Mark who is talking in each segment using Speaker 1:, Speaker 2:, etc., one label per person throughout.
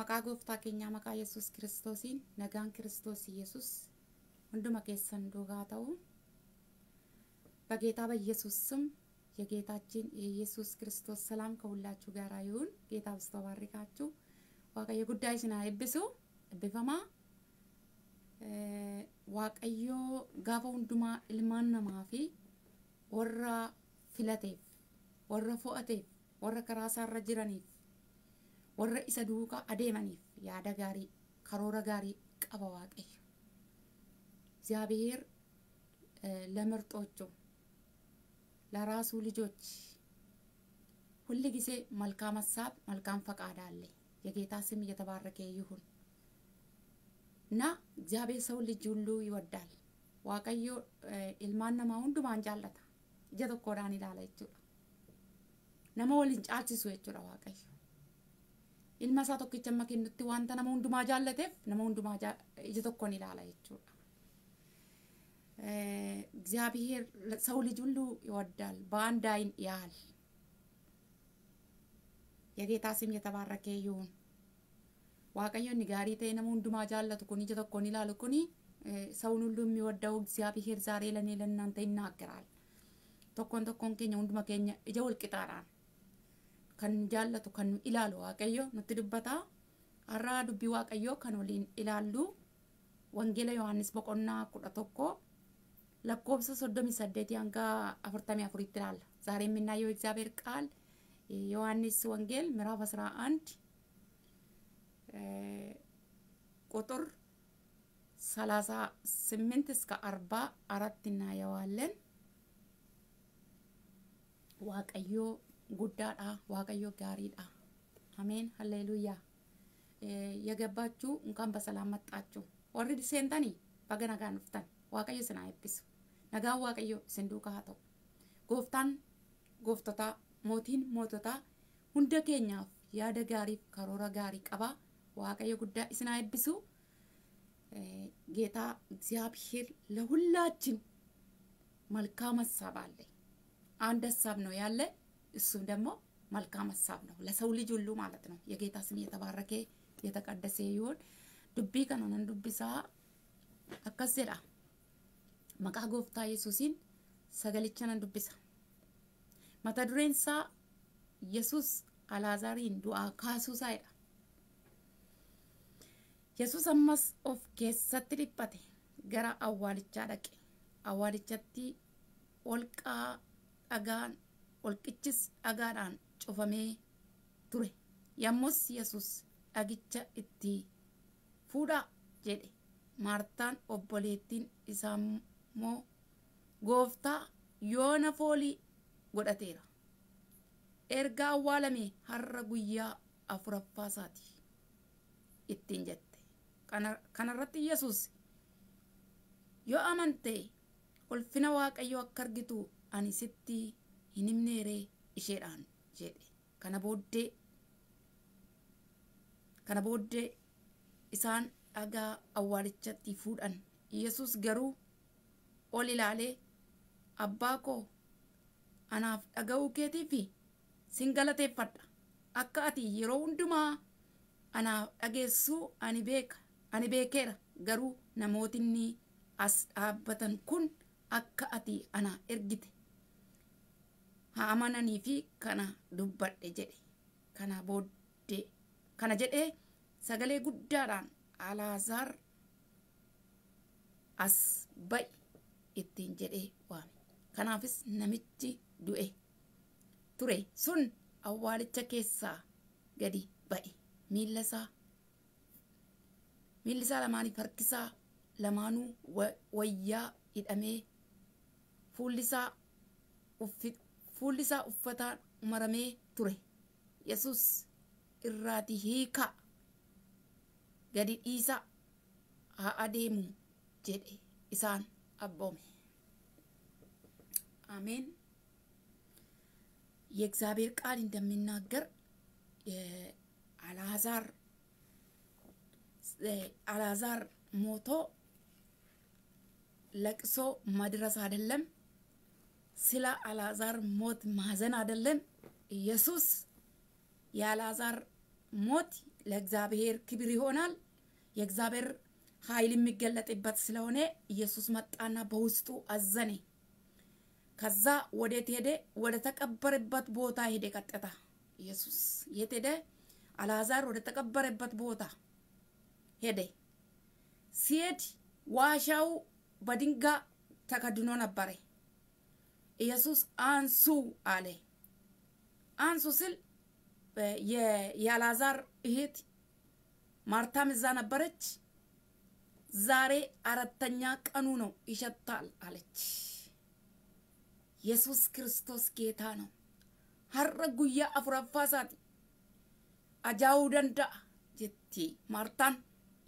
Speaker 1: Maqaa gooftaa keenyaa maqaa Yesuus kiristoosiin nagaan kiristoos Yesuus hunduma keessan duugaa ta'u በጌታ በኢየሱስ ስም የጌታችን የኢየሱስ ክርስቶስ ሰላም ከሁላችሁ ጋር ይሁን። ጌታ ብስተባርካችሁ ዋቀየ ጉዳይሽን አይብሱ እብፈማ waaqayyo gaafa hundumaa ilmaan namaa fi warra filateef warra fo'ateef warra karaa isaarra jiraniif warra isa duukaa adeemaniif yaada gaarii karoora gaarii qaba waaqayyo እግዚአብሔር ለምርጦቹ ለራሱ ልጆች ሁል ጊዜ መልካም ሀሳብ መልካም ፈቃድ አለ። የጌታ ስም እየተባረከ ይሁን እና እግዚአብሔር ሰው ልጅ ሁሉ ይወዳል። ዋቀዮ ኢልማን ነማ ሁንዱማን ጃለታ ija tokkodhaan ilaala jechuudha nama waliin caalchisu jechuudha waaqayyo ilma isaa tokkicha amma kennutti wanta nama hundumaa jaallateef nama hundumaa ija tokkoon ilaala jechuudha. እግዚአብሔር ሰው ልጅ ሁሉ ይወዳል፣ በአንድ አይን ያህል። የጌታ ስም የተባረከ ይሁን። waaqayyoonni gaarii ta'e nama hundumaa jaallatu kun ija tokkoon ilaalu kun ሰውን waddaa gizaabiheer zaaree ዛሬ ለእኔ ta'in ይናገራል። tokkoon tokkoon keenya hunduma keenya ija walqixaadhaan kan jaallatu kan ilaalu waaqayyo nutti dubbata har'a dubbii waaqayyoo kan waliin ilaallu wangeela yohaannis boqonnaa kudha tokko lakkoofsa soddomi saddeeti hanga afurtamii afuritti ilaalla minnaa yoo egzaabeer qaal yohaannis wangeel miraafa siraa and ቁጥር salaasaa ስምንት እስከ አርባ አራት እናየዋለን። ዋቀዮ Guddaadha. Waaqayyoo gaariidha. Ameen hallee ilaah. Yaga baachuu yookaan bas alaa maxxachuu. Warra dhiiseen Baga nagaan nuuf ta'an. Waaqayyoos na Nagaan waaqayyo sinduqa haa ta'u. Gooftaan gooftootaa mootiin moototaa hunda keenyaaf yaada gaariif karoora gaarii qaba Waaqayyo guddaa is na geetaa Geetaab Ziyaab Heer la hulaachin malkaawwan sabaallee. Aannan sabna እሱም ደግሞ መልካም ሀሳብ ነው ለሰው ልጅ ሁሉ ማለት ነው። የጌታ ስም የተባረከ የተቀደሰ ይሁን። ዱቢ ከናናን dubbisaa akkas jedha maqaa gooftaa yesuusiin sagalicha nan dubbisa mata dureen isaa yesuus alaazaariin du'aa kaasuusaa jedha yesuus ammas of keessatti dhiphate gara awwaalichaa dhaqe awwaalichatti olqaa dhagaan Holqichis dhagaadhaan cufamee ture. Yommus yesuus dhagicha itti fuudhaa jedhe. Maartaan obboleettiin isaammoo gooftaa yoona foolii godhateera. Erga awwaalame har'a guyyaa afuraffaa isaatii ittiin jette. Kanarratti Yesuus yoo amantee ulfina Waaqayyoo akka argitu ani sitti hin himneeree isheedhaan jedhe kana booddee isaan dhagaa awwaalichatti fuudhan yesus garuu ol ilaalee abbaa koo anaaf dhaga'uu keetii fi singalateeffadha akka ati yeroo hundumaa anaaf dhageessuu ani beeka ani beekeera garuu namootinni as dhaabbatan kun akka ati ana ergite haa amananii fi kana dubbadhe jedhe kana booddee kana jedhee sagalee guddaadhaan alaazaar as ba'i ittiin jedhee waame kanaafis namichi du'e ture sun awwaalicha keessaa gadi ba'e miilla isaa miilli isaa lamaaniif harkisaa lamaanuu wayyaa hidhamee fuullisaa uffi. fuulli isaa uffataan maramee ture yesus irraati hiika gadi dhiisa haa adeemu jedhe isaan abboome አሜን። የእግዚአብሔር ቃል እንደሚናገር alaazaar alaazaar mootoo ለቅሶ መድረስ አይደለም ስለ አላዛር ሞት ማዘን አይደለም። ኢየሱስ የአላዛር ሞት ለእግዚአብሔር ክብር ይሆናል። የእግዚአብሔር ኃይል የሚገለጥበት ስለሆነ ኢየሱስ መጣና በውስጡ አዘነ። ከዛ ወዴት ሄደ? ወደ ተቀበረበት ቦታ ሄደ። ቀጥታ ኢየሱስ የት ሄደ? አልዓዛር ወደ ተቀበረበት ቦታ ሄደ። ሲሄድ ዋሻው በድንጋይ ተከድኖ ነበረ። ኢየሱስ አንሱ አለ። አንሱ ስል የአልዓዛር እህት ማርታም እዛ ነበረች። ዛሬ አራተኛ ቀኑ ነው ይሸታል አለች። ኢየሱስ ክርስቶስ ጌታ ነው። ሀረ ጉያ አፉራፋሳት አጃው ደንዳ ጀቲ ማርታን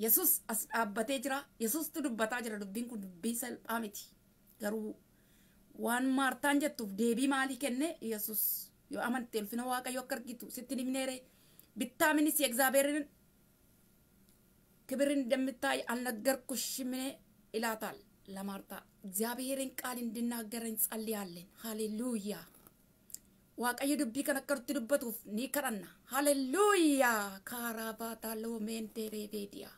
Speaker 1: ኢየሱስ አስዳበቴ ጅራ ኢየሱስ ቱ ዱበታ ጅራ ዱቢን ኩን ዱቢን ሰልጳ ሚቲ ገሩ waan maartaan jettuuf deebii maalii kenne yesus yoo amante ulfina waaqayyo akka argitu sittin himneere bittaaminis egzaabeerin ክብርን እንደምታይ አልነገርኩሽም ይላታል ለማርታ። እግዚአብሔርን ቃል እንድናገረን ጸልያለን። haleluya waaqayyo dubbii kan akka nutti dubbatuuf ni kadhanna. Haleluuyaa. Kaaraabaa taaloo meentereebeediyaa.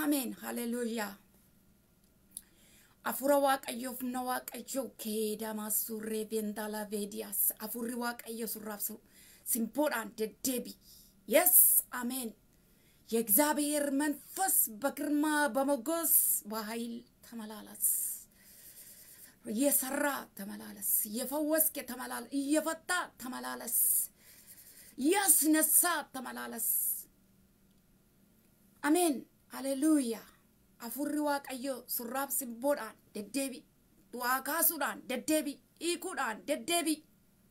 Speaker 1: Ameen. Haleluuyaa. Afura waaqayyoof na waaqayyoo keedamaa surree veentaalaa veediyaas afurri waaqayyoo surraaf simpoodhaan deddeebi የስ አሜን። የእግዚአብሔር መንፈስ በግርማ በሞገስ በኃይል ተመላለስ። እየሰራ ተመላለስ። እየፈወስክ ተመላለስ። እየፈታ ተመላለስ። እያስነሳ ተመላለስ። አሜን ሃሌሉያ። Afurri waaqayyo surraaf simboodhaan deddeebi. Du'aa kaasuudhaan deddeebi. Hiikuudhaan deddeebi.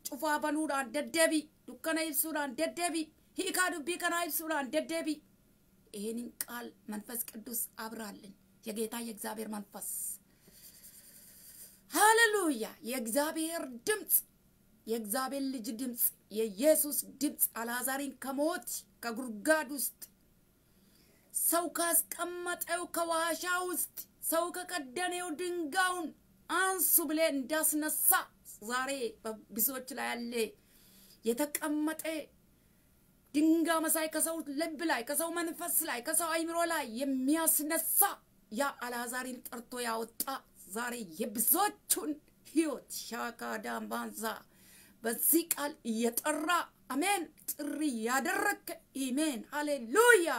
Speaker 1: Cufaa banuudhaan deddeebi. Dukkana ibsuudhaan deddeebi. Hiikaa dubbii kanaa ibsuudhaan deddeebi. ይህንን qaal manfas ቅዱስ አብራልን። yageetaa የእግዚአብሔር manfas ሃሌሉያ! የእግዚአብሔር dimtsi የእግዚአብሔር ልጅ ድምፅ፣ የኢየሱስ ድምፅ አልዓዛርን ከሞት ከጉድጓድ ውስጥ ሰው ካስቀመጠው ከዋሻ ውስጥ ሰው ከቀደኔው ድንጋውን አንሱ ብሌ እንዳስነሳ ዛሬ በብዙዎች ላይ ያለ የተቀመጠ ድንጋ መሳይ ከሰው ልብ ላይ ከሰው መንፈስ ላይ ከሰው አይምሮ ላይ የሚያስነሳ ያ አልዓዛርን ጠርቶ ያወጣ ዛሬ የብዙዎቹን ህይወት ሻካዳ ባንዛ በዚህ ቃል እየጠራ አሜን ጥሪ ያደረክ ኢሜን ሃሌሉያ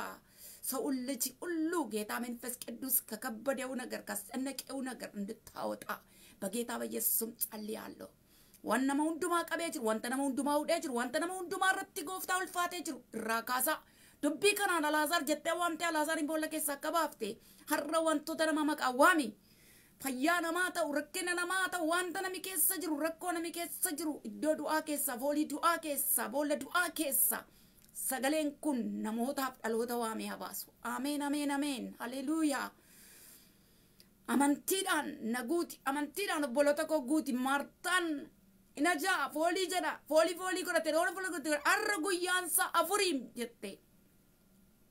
Speaker 1: ሰውን ሁሉ ጌታ መንፈስ ቅዱስ ከከበደው ነገር ካስጨነቀው ነገር እንድታወጣ በጌታ በኢየሱስም ጸልያለሁ። ዋነመ ሁንዱማ ቀቤ ጅሩ ዋንተነመ ሁንዱማ ውዴ ጅሩ ዋንተነመ ሁንዱማ ረቲ ጎፍታ ውልፋቴ ጅሩ ራካሳ ዱቢ ከናን አላዛር ጀጤ ዋምቴ አላዛር ንቦለ ኬሳ ከባፍቴ ሀረ ዋንቶተ ነማ መቃ ፈያ ነማ ተው ረኪነ ዋንተ ነሚ ኬሳ ጅሩ ረኮ ነሚ ኬሳ ጅሩ ኢዶ ዱአ ኬሳ ፎሊ ዱአ ኬሳ sagaleen kun namootaaf dhaloota waamee habaasu. Ameen, ameen, ameen. Haleluyaa. Amantiidhaan na guuti. Amantiidhaan obboloota koo guuti. Maartaan ina ja'a foolii jedha. Foolii foolii godhate. Roora foolii godhate. Har'a guyyaansa afuriim jette.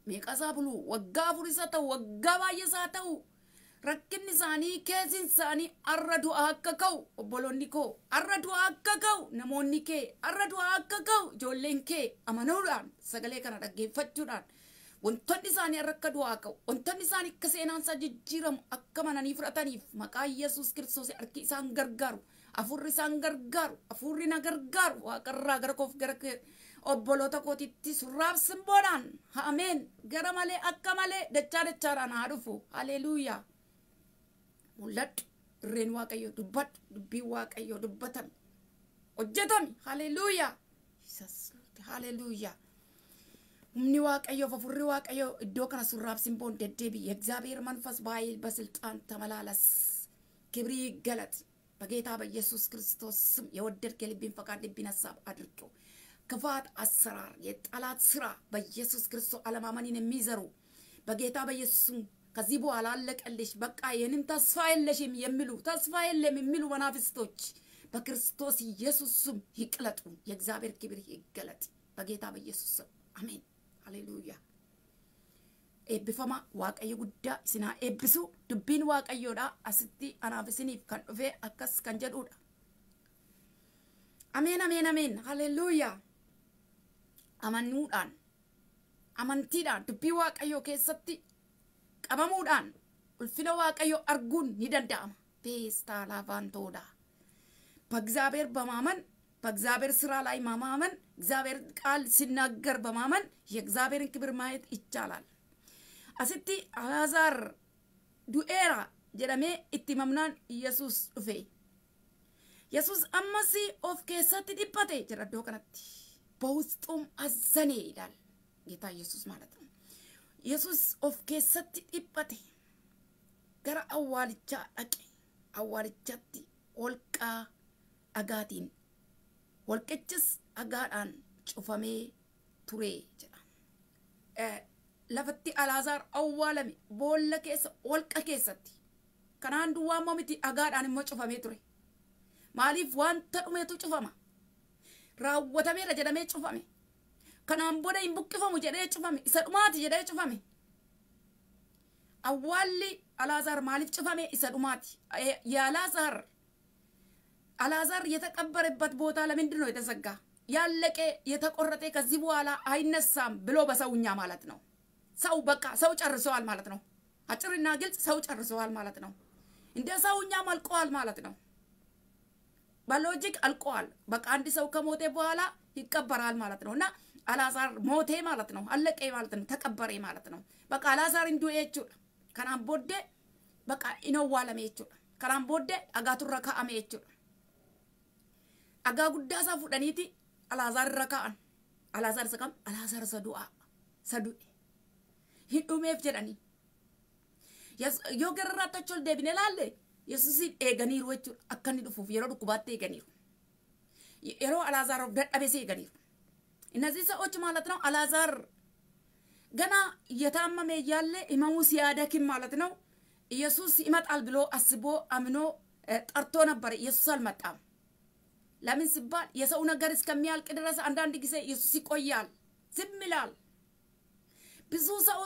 Speaker 1: Meeqa isaa buluu? Waggaa afuris haa ta'u, waggaa baay'ee isaa ta'u. rakkinni isaanii keessin isaanii arra du'aa akka ka'u obboloonni koo arra du'aa akka ka'u namoonni kee arra du'aa akka ka'u ijoolleen kee amanuudhaan sagalee kana dhaggeeffachuudhaan wantoonni isaanii arra akka du'aa ka'u wantoonni isaanii akka seenaansaa jijjiiramu akka mananii fudhataniif maqaa yesus kiristoos harki isaan gargaaru afurri isaan gargaaru hafuurri na gargaaru waaqarraa gara koof gara obboloota kootitti surraaf simboodhaan ha'ameen gara malee akka malee dachaa dachaadhaan haa dhufu haleluuyaa. mul'adhu irreen waaqayyoo dubbadhu dubbii waaqayyoo dubbatame hojjetame haleluuyaa haleluuyaa humni waaqayyoo fafurri waaqayyoo iddoo kana surraaf simboon deddeebi የእግዚአብሔር መንፈስ በኃይል በስልጣን ተመላለስ ክብሪ ገለት በጌታ በኢየሱስ ክርስቶስ ስም የወደድክ የልቤን ፈቃድ ልቤን ሀሳብ አድርገው ክፋት አሰራር የጠላት ስራ በኢየሱስ ክርስቶስ አለማመንን የሚዘሩ በጌታ በኢየሱስ ከዚህ በኋላ አለቀልሽ፣ በቃ ይህንን ተስፋ የለሽም የሚሉ ተስፋ የለም የሚሉ መናፍስቶች በክርስቶስ ኢየሱስ ስም ይቅለጡ። የእግዚአብሔር ክብር ይገለጥ በጌታ በኢየሱስ ስም አሜን፣ ሃሌሉያ። ኤብፈማ ዋቀዮ ጉዳ ስና ኤብሱ ዱቢን ዋቀዮዳ አስቲ አናፍስኒፍ ከንዱፌ አከስ ከንጀዱዳ አሜን፣ አሜን፣ አሜን፣ ሃሌሉያ። አመኑዳን አመንቲዳ ዱቢ ዋቀዮ ኬሰቲ qabamuudhaan ulfina waaqayyo arguun ni danda'ama peestaalaa vaantoodha በእግዚአብሔር በማመን በእግዚአብሔር ስራ ላይ ማማመን እግዚአብሔር qaal ሲናገር በማመን የእግዚአብሔርን ክብር ማየት ይቻላል አስቲ አልዓዛር ዱኤራ jedhamee itti mamnaan Yesuus dhufe Yesuus ammas of keessatti dhiphate jira iddoo kanatti በውስጡም አዘኔ ይላል Geetaa Yesuus ማለት yesus of keessatti dhiphate gara awwaalichaa dhaqe awwaalichatti holqaa dhagaatiin holqichis dhagaadhaan cufamee ture jedha lafatti alaazaar awwaalame boolla keessa holqa keessatti kanaan duwwaa miti dhagaadhaan immoo cufamee ture maaliif wanta dhumeetu cufama raawwatameera jedhamee cufame kanaan booda hin buqqifamu jedhee cufame isa dhumaati jedhee cufame awwaalli alaazaar maaliif cufame isa dhumaati የአላዛር አላዛር የተቀበረበት ቦታ ለምንድን ነው የተዘጋ? ያለቀ የተቆረጠ ከዚህ በኋላ አይነሳም ብሎ በሰውኛ ማለት ነው። ሰው በቃ ሰው ጨርሰዋል ማለት ነው። አጭርና ግልጽ ሰው ጨርሰዋል ማለት ነው። እንደ ሰውኛም አልቀዋል ማለት ነው። በሎጂክ አልቀዋል። በቃ አንድ ሰው ከሞተ በኋላ ይቀበራል ማለት ነው እና አላዛር ሞቴ ማለት ነው፣ አለቀ ማለት ነው፣ ተቀበረ ማለት ነው። በቃ አላዛር እንዱ ኤቹ ከናን ቦዴ በቃ ኢኖዋ ለሜቹ ከናን ቦዴ አጋቱ ረካ አሜቹ አጋ ጉዳ ሳፉ ደኒቲ አላዛር ረካን አላዛር ሰቀም አላዛር ሰዱአ ሰዱ ሂዱሜፍ ጀዳኒ የገረራታቸው ልደ የሱሲ ኤገኒሩ ወቹ አከኒዱ ፉፍ የሮዱ ኩባቴ ኤገኒሩ የሮ አላዛሮ ደጠቤሴ ኤገኒሩ እነዚህ ሰዎች ማለት ነው አላዛር ገና እየታመመ እያለ ህመሙ ሲያደክም ማለት ነው ኢየሱስ ይመጣል ብሎ አስቦ አምኖ ጠርቶ ነበር። ኢየሱስ አልመጣም። ለምን ሲባል የሰው ነገር እስከሚያልቅ ድረስ አንዳንድ ጊዜ ኢየሱስ ይቆያል፣ ዝም ይላል። ብዙ ሰው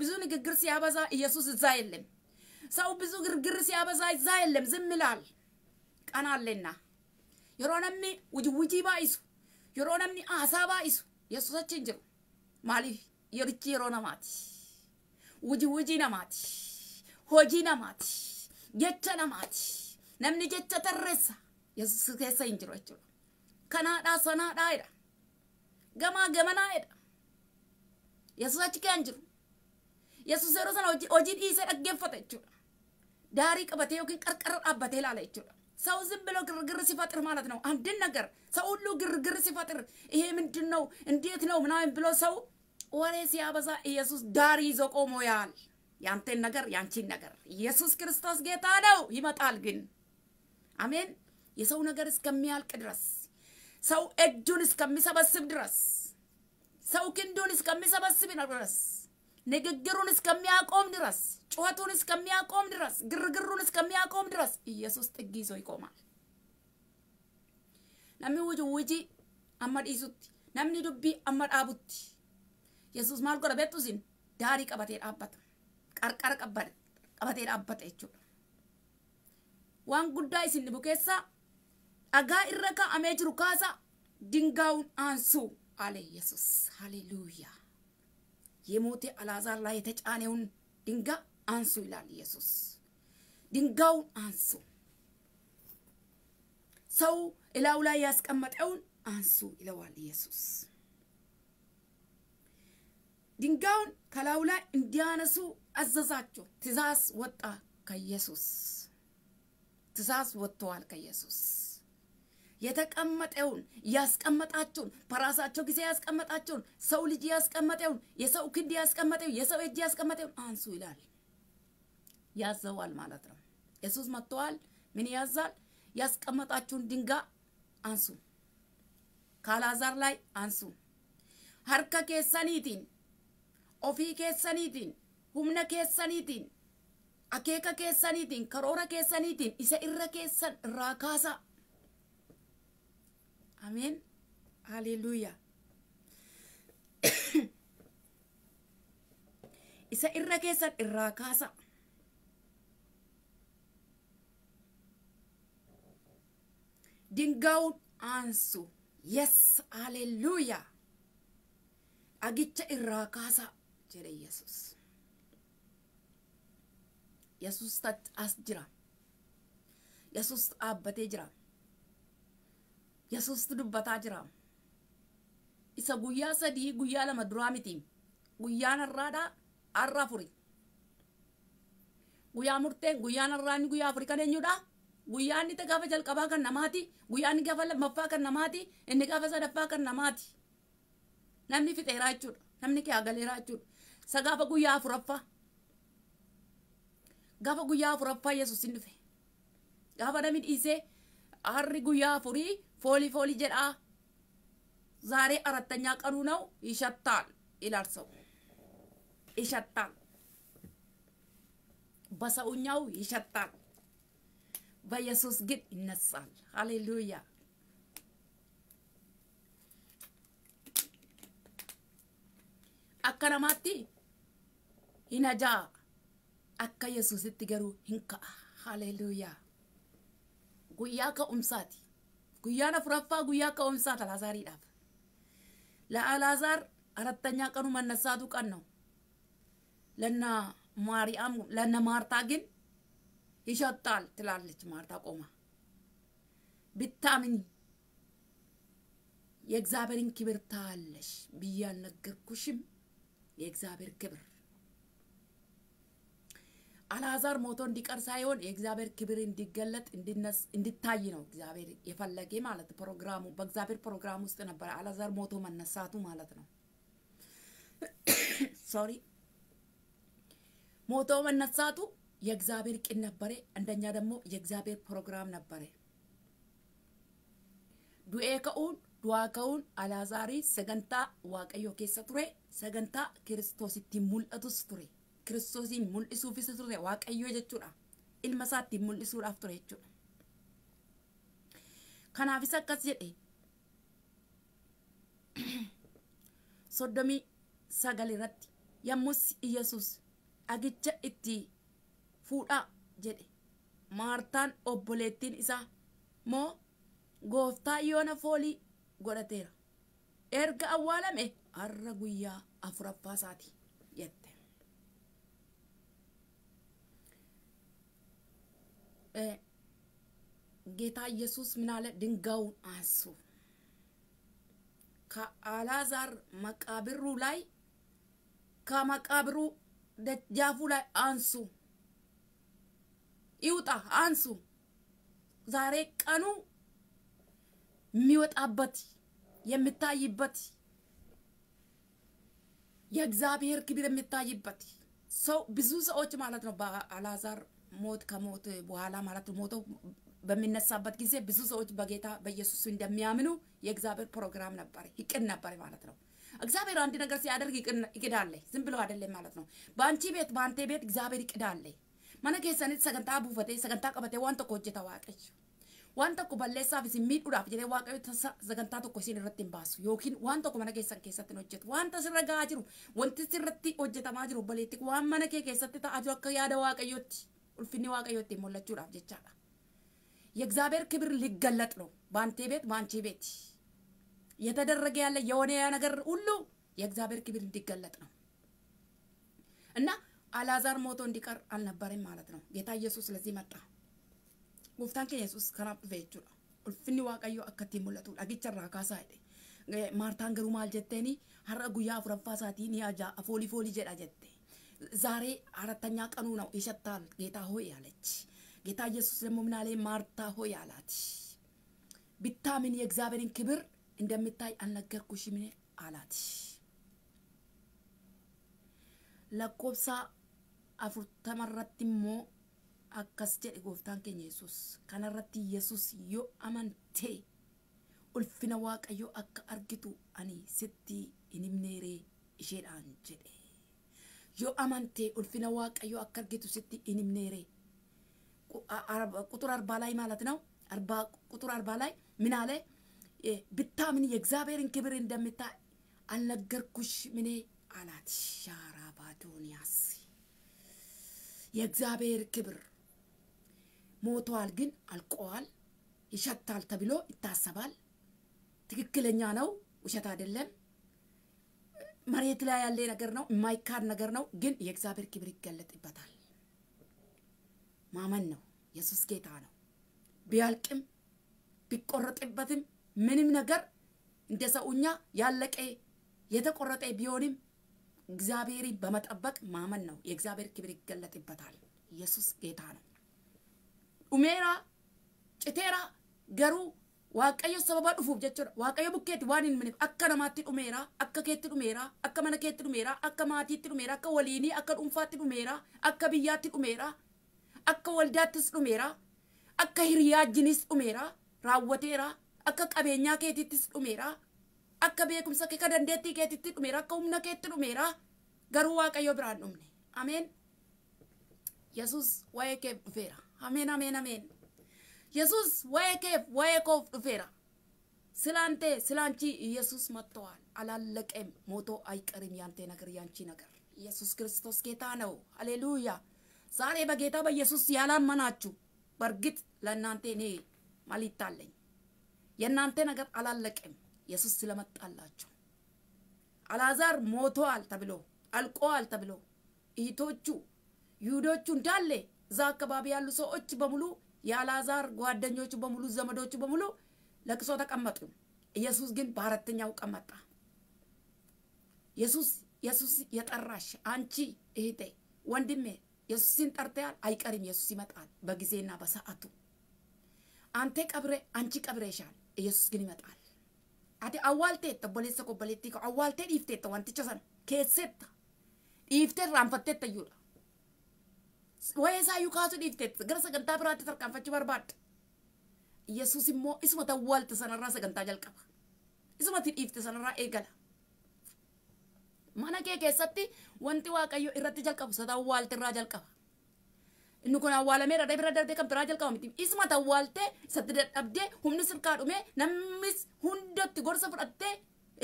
Speaker 1: ብዙ ንግግር ሲያበዛ ኢየሱስ እዛ የለም። ሰው ብዙ ግርግር ሲያበዛ እዛ የለም፣ ዝም ይላል። ቀናለና የሮነሚ ውጅውጂ ባይሱ yeroo namni haasaa baay'isu yesus achi hin jiru maaliif yerichi yeroo namaati wujiwujii namaati hojii namaati jecha namaati namni jecha tarreessa yesus keessa hin jiru jechuudha kanaadhaa sanaadhaadha gamaa gamanaadha yesus achi kee hin jiru yesus yeroo sana hojii dhiisee dhaggeeffata jechuudha daarii qabatee yookiin qarqara dhaabbatee ilaala jechuudha ሰው ዝም ብሎ ግርግር ሲፈጥር ማለት ነው። አንድን ነገር ሰው ሁሉ ግርግር ሲፈጥር ይሄ ምንድን ነው እንዴት ነው ምናምን ብሎ ሰው ወሬ ሲያበዛ ኢየሱስ ዳር ይዞ ቆሞያል። ያንተን ነገር ያንቺን ነገር ኢየሱስ ክርስቶስ ጌታ ነው። ይመጣል ግን አሜን። የሰው ነገር እስከሚያልቅ ድረስ ሰው እጁን እስከሚሰበስብ ድረስ ሰው ክንዱን እስከሚሰበስብ ድረስ ንግግሩን እስከሚያቆም ድረስ፣ ጩኸቱን እስከሚያቆም ድረስ፣ ግርግሩን እስከሚያቆም ድረስ ኢየሱስ ጥግ ይዞ ይቆማል። ነሚ ውጅ ውጂ አመድ ኢሱቲ ነምኒ ዱቢ አመድ አቡቲ ኢየሱስ ማልጎረ ቤቱ ዚን ዳሪ ቀበቴ ዳበት ቀርቀር ቀበል ቀበቴ ዳበት ይቹ ዋን ጉዳይ ሲን ቡኬሳ አጋ ኢረካ አሜጅሩ ካሳ አንሱ አለ ኢየሱስ ሃሌሉያ። የሞቴ አላዛር ላይ የተጫነውን ድንጋይ አንሱ ይላል ኢየሱስ። ድንጋዩን አንሱ፣ ሰው እላው ላይ ያስቀመጠውን አንሱ ይለዋል ኢየሱስ። ድንጋዩን ከላዩ ላይ እንዲያነሱ አዘዛቸው። ትእዛዝ ወጣ ከኢየሱስ፣ ትእዛዝ ወጥተዋል ከኢየሱስ። የተቀመጠውን ያስቀመጣችሁን በራሳቸው ጊዜ ያስቀመጣችሁን ሰው ልጅ ያስቀመጠውን የሰው ክንድ ያስቀመጠው የሰው እጅ ያስቀመጠውን አንሱ ይላል። ያዘዋል ማለት ነው። ኢየሱስ መጥተዋል። ምን ያዛል? ያስቀመጣችሁን ድንጋ አንሱ፣ ካላዛር ላይ አንሱ። ሀርከ ኬሰኒቲን ኦፊ ኬሰኒቲን ሁምነ ኬሰኒቲን አኬከ ኬሰኒቲን ከሮረ ኬሰኒቲን ኢሰ ኢረ ራካሳ አሜን ሃሌሉያ isa irra keessan irraa kaasa dingaa'uun aansu yes Aleluya! dhagicha irraa kaasa jedhe yesus yesus as jira yesus dhaabbatee jira yesuustu dubbataa jira isa guyyaa sadii guyyaa lama duraa miti guyyaan har'aadha har'a afuri guyyaa murteen guyyaan har'aa inni guyyaa afuri kan eenyudha guyyaa inni gaafa jalqabaa kan namaati guyyaa inni gaafa lammaffaa kan namaati inni gaafa sadaffaa kan namaati namni fixeeraa jechuudha namni kee kiyaagaleeraa jechuudha isa gaafa guyyaa afuraffaa gaafa guyyaa afuraffaa yesuus hin dhufe gaafa nami dhiisee harri guyyaa afurii ፎሊ ፎሊ ጀዳ ዛሬ አራተኛ ቀኑ ነው። ይሸታል ይላል ሰው ይሸታል። በሰውኛው ይሸታል። በኢየሱስ ግን ይነሳል። ሃሌሉያ። akka namaatti hin ajaa akka yesuusitti garuu hin ka'a haleluuyaa guyyaa ka'umsaati ጉያነ ፍረፋ ጉያ ከኦምሳ አላዛሪዳፍ ለአላዛር አራተኛ ቀኑ መነሳቱ ቀን ነው። ለነ ማርያም ለነ ማርታ ግን ይሸጣል ትላለች ማርታ ቆማ ብታምኝ የእግዚአብሔርን ክብር ታለሽ ብዬ አልነገርኩሽም? የእግዚአብሔር ክብር አልዓዛር ሞቶ እንዲቀር ሳይሆን የእግዚአብሔር ክብር እንዲገለጥ እንዲታይ ነው እግዚአብሔር የፈለገ ማለት ፕሮግራሙ በእግዚአብሔር ፕሮግራም ውስጥ ነበር አልዓዛር ሞቶ መነሳቱ ማለት ነው። ሶሪ ሞቶ መነሳቱ የእግዚአብሔር ቅን ነበረ። አንደኛ ደግሞ የእግዚአብሔር ፕሮግራም ነበረ። ዱኤ ከኡን ዱዋ ከኡን አልዓዛሪ ሰገንታ ዋቀዮ ኬሰ ቱሬ ሰገንታ ክርስቶሲቲ ሙልአቱስ ቱሬ kiristoosii mul'isuuf isa ture waaqayyoo jechuudha ilma isaatti mul'isuudhaaf ture jechuudha kanaaf isa akkas jedhe soddomii sagal irratti yommus iyyasuus dhagicha itti fuudhaa jedhe maartaan obboleettiin isaa moo gooftaa yoona foolii godhateera erga awwaalame har'a guyyaa afuraffaa isaati ጌታ ኢየሱስ ምን አለ? ድንጋዩን አንሱ። ከአላዛር መቃብሩ ላይ ከመቃብሩ ደጃፉ ላይ አንሱ፣ ይውጣ፣ አንሱ። ዛሬ ቀኑ የሚወጣበት የሚታይበት የእግዚአብሔር ክብር የሚታይበት ሰው ብዙ ሰዎች ማለት ነው በአላዛር ሞት ከሞት በኋላ ማለት ሞቶ በሚነሳበት ጊዜ ብዙ ሰዎች በጌታ በኢየሱስ እንደሚያምኑ የእግዚአብሔር ፕሮግራም ነበር፣ ይቅን ነበር ማለት ነው። እግዚአብሔር አንድ ነገር ሲያደርግ ይቅዳለ፣ ዝም ብሎ አይደለም ማለት ነው። በአንቺ ቤት በአንተ ቤት እግዚአብሔር ይቅዳለ። መነገ ሰገንታ ቡፈቴ ሰገንታ ቀበቴ ዋንተ ኮጀ ተዋቀች ዋንተ ኮ በሌሳ ፊስ የሚዱዳፍ ዋቀዩ ሰገንታ ቶኮ ሲን ረት ባሱ ዮኪን ዋንተ ኮ መነገ ሰን ኬሰት ነው ጀት ዋንተ ስረጋ አጅሩ ሲረቲ ኦጀ ተማጅሩ በሌቲክ ዋን መነገ ኬሰት ተአጅሩ አከ ያደ ulfinni waaqayyo ittiin mul'achuudhaaf jechaadha የእግዚአብሔር ክብር ሊገለጥ ነው በአንቴ ቤት በአንቺ ቤት የተደረገ ያለ የሆነ ነገር ሁሉ የእግዚአብሔር ክብር እንዲገለጥ ነው እና አልዓዛር ሞቶ እንዲቀር አልነበረም ማለት ነው ጌታ ኢየሱስ ለዚህ መጣ ጉፍታን ከን የሱስ ከናም dhufe jechuudha ulfinni waaqayyoo akka ittiin mul'atu dhagicha kaasaa jedhe maartaan garuu maal jetteeni har'a guyyaa afuraffaa isaatii ni afoolii foolii jedha jette ዛሬ አራተኛ ቀኑ ነው፣ ይሸታል ጌታ ሆይ አለች። ጌታ ኢየሱስ ደግሞ ምን አለ? ማርታ ሆይ አላት፣ ብታምን የእግዚአብሔርን ክብር እንደምታይ አልነገርኩሽም አላት። ለኮብሳ አፉርተመረትሞ akkas jedhe gooftaan keenya yesus kanarratti yesus yoo amantee ulfina waaqayyoo akka argitu ani sitti hin himneeree isheedhaan jedhe yoo amantee ulfina waaqayyoo akka argitu sitti hin himneere ቁጥር አርባ ላይ ማለት ነው አርባ ቁጥር አርባ ላይ ምን አለ ብታምን የእግዚአብሔርን ክብር እንደምታይ አልነገርኩሽ ምኔ አላት ሻራባዶንያስ የእግዚአብሔር ክብር ሞተዋል ግን አልቆዋል ይሸታል ተብሎ ይታሰባል ትክክለኛ ነው ውሸት አይደለም መሬት ላይ ያለ ነገር ነው፣ የማይካድ ነገር ነው። ግን የእግዚአብሔር ክብር ይገለጥበታል። ማመን ነው። ኢየሱስ ጌታ ነው። ቢያልቅም ቢቆረጥበትም ምንም ነገር እንደ ሰውኛ ያለቀ የተቆረጠ ቢሆንም እግዚአብሔር በመጠበቅ ማመን ነው። የእግዚአብሔር ክብር ይገለጥበታል። ኢየሱስ ጌታ ነው። ኡሜራ ጭቴራ ገሩ waaqayyo sababa dhufuuf jechuudha waaqayyo bukkeetti waan hin mineef akka namaatti dhumeera akka keetti dhumeera akka mana keetti dhumeera akka maatiitti dhumeera akka waliinii akka dhuunfaatti dhumeera akka biyyaatti dhumeera akka waldaattis dhumeera akka hiriyaa jinis dhumeera raawwateera akka qabeenyaa keetittis dhumeera akka beekumsa kee dandeettii keetitti dhumeera akka humna keetti dhumeera garuu waaqayyo biraan dhumne ameen yesuus waa'ee keef dhufeera ameen ameen ameen. ኢየሱስ ወይ ኬፍ ወይ ቆፍ ዱፌራ ስላንተ ስላንቺ ኢየሱስ መጥተዋል። አላለቀም። ሞቶ አይቀርም ያንተ ነገር ያንቺ ነገር። ኢየሱስ ክርስቶስ ጌታ ነው። ሀሌሉያ ዛሬ በጌታ በኢየሱስ ያላመናችሁ በእርግጥ ለእናንተ እኔ ማሊታለኝ የእናንተ ነገር አላለቀም። ኢየሱስ ስለመጣላችሁ አላዛር ሞተዋል ተብሎ አልቆዋል ተብሎ እህቶቹ ይሁዶቹ እንዳለ እዛ አካባቢ ያሉ ሰዎች በሙሉ የአላዛር ጓደኞቹ በሙሉ ዘመዶቹ በሙሉ ለቅሶ ተቀመጡ። ኢየሱስ ግን በአራተኛው ቀን መጣ። ኢየሱስ ኢየሱስ የጠራሽ አንቺ እህቴ ወንድሜ ኢየሱስን ጠርተያል። አይቀርም፣ ኢየሱስ ይመጣል በጊዜና በሰዓቱ። አንተ ቀብሬ አንቺ ቀብሬሻል፣ ኢየሱስ ግን ይመጣል። አቴ አዋልቴተ ቦሌሰ ቆበሌቲ አዋልቴ ዲፍቴተ ዋንቲቸሰን ኬሴታ ዲፍቴ ራንፈቴተ ዩዳ wayeesaa yuukaatu dhiifteet gara sagantaa biraatti tarkaanfachuu barbaadda. Yesuus immoo isuma ta'u waalta sanarraa sagantaa jalqaba. Isumatti dhiifte sanarraa egal Mana kee keessatti wanti wa irati Waaqayyo irratti jalqabu isa ta'u waalta irraa jalqaba. Inni kun awwaalamee dardee bira darbee kan biraa jalqaba miti. Isuma ta'u waaltee isatti dadhabdee humni sirkaa dhumee namnis hundatti gorsa fudhattee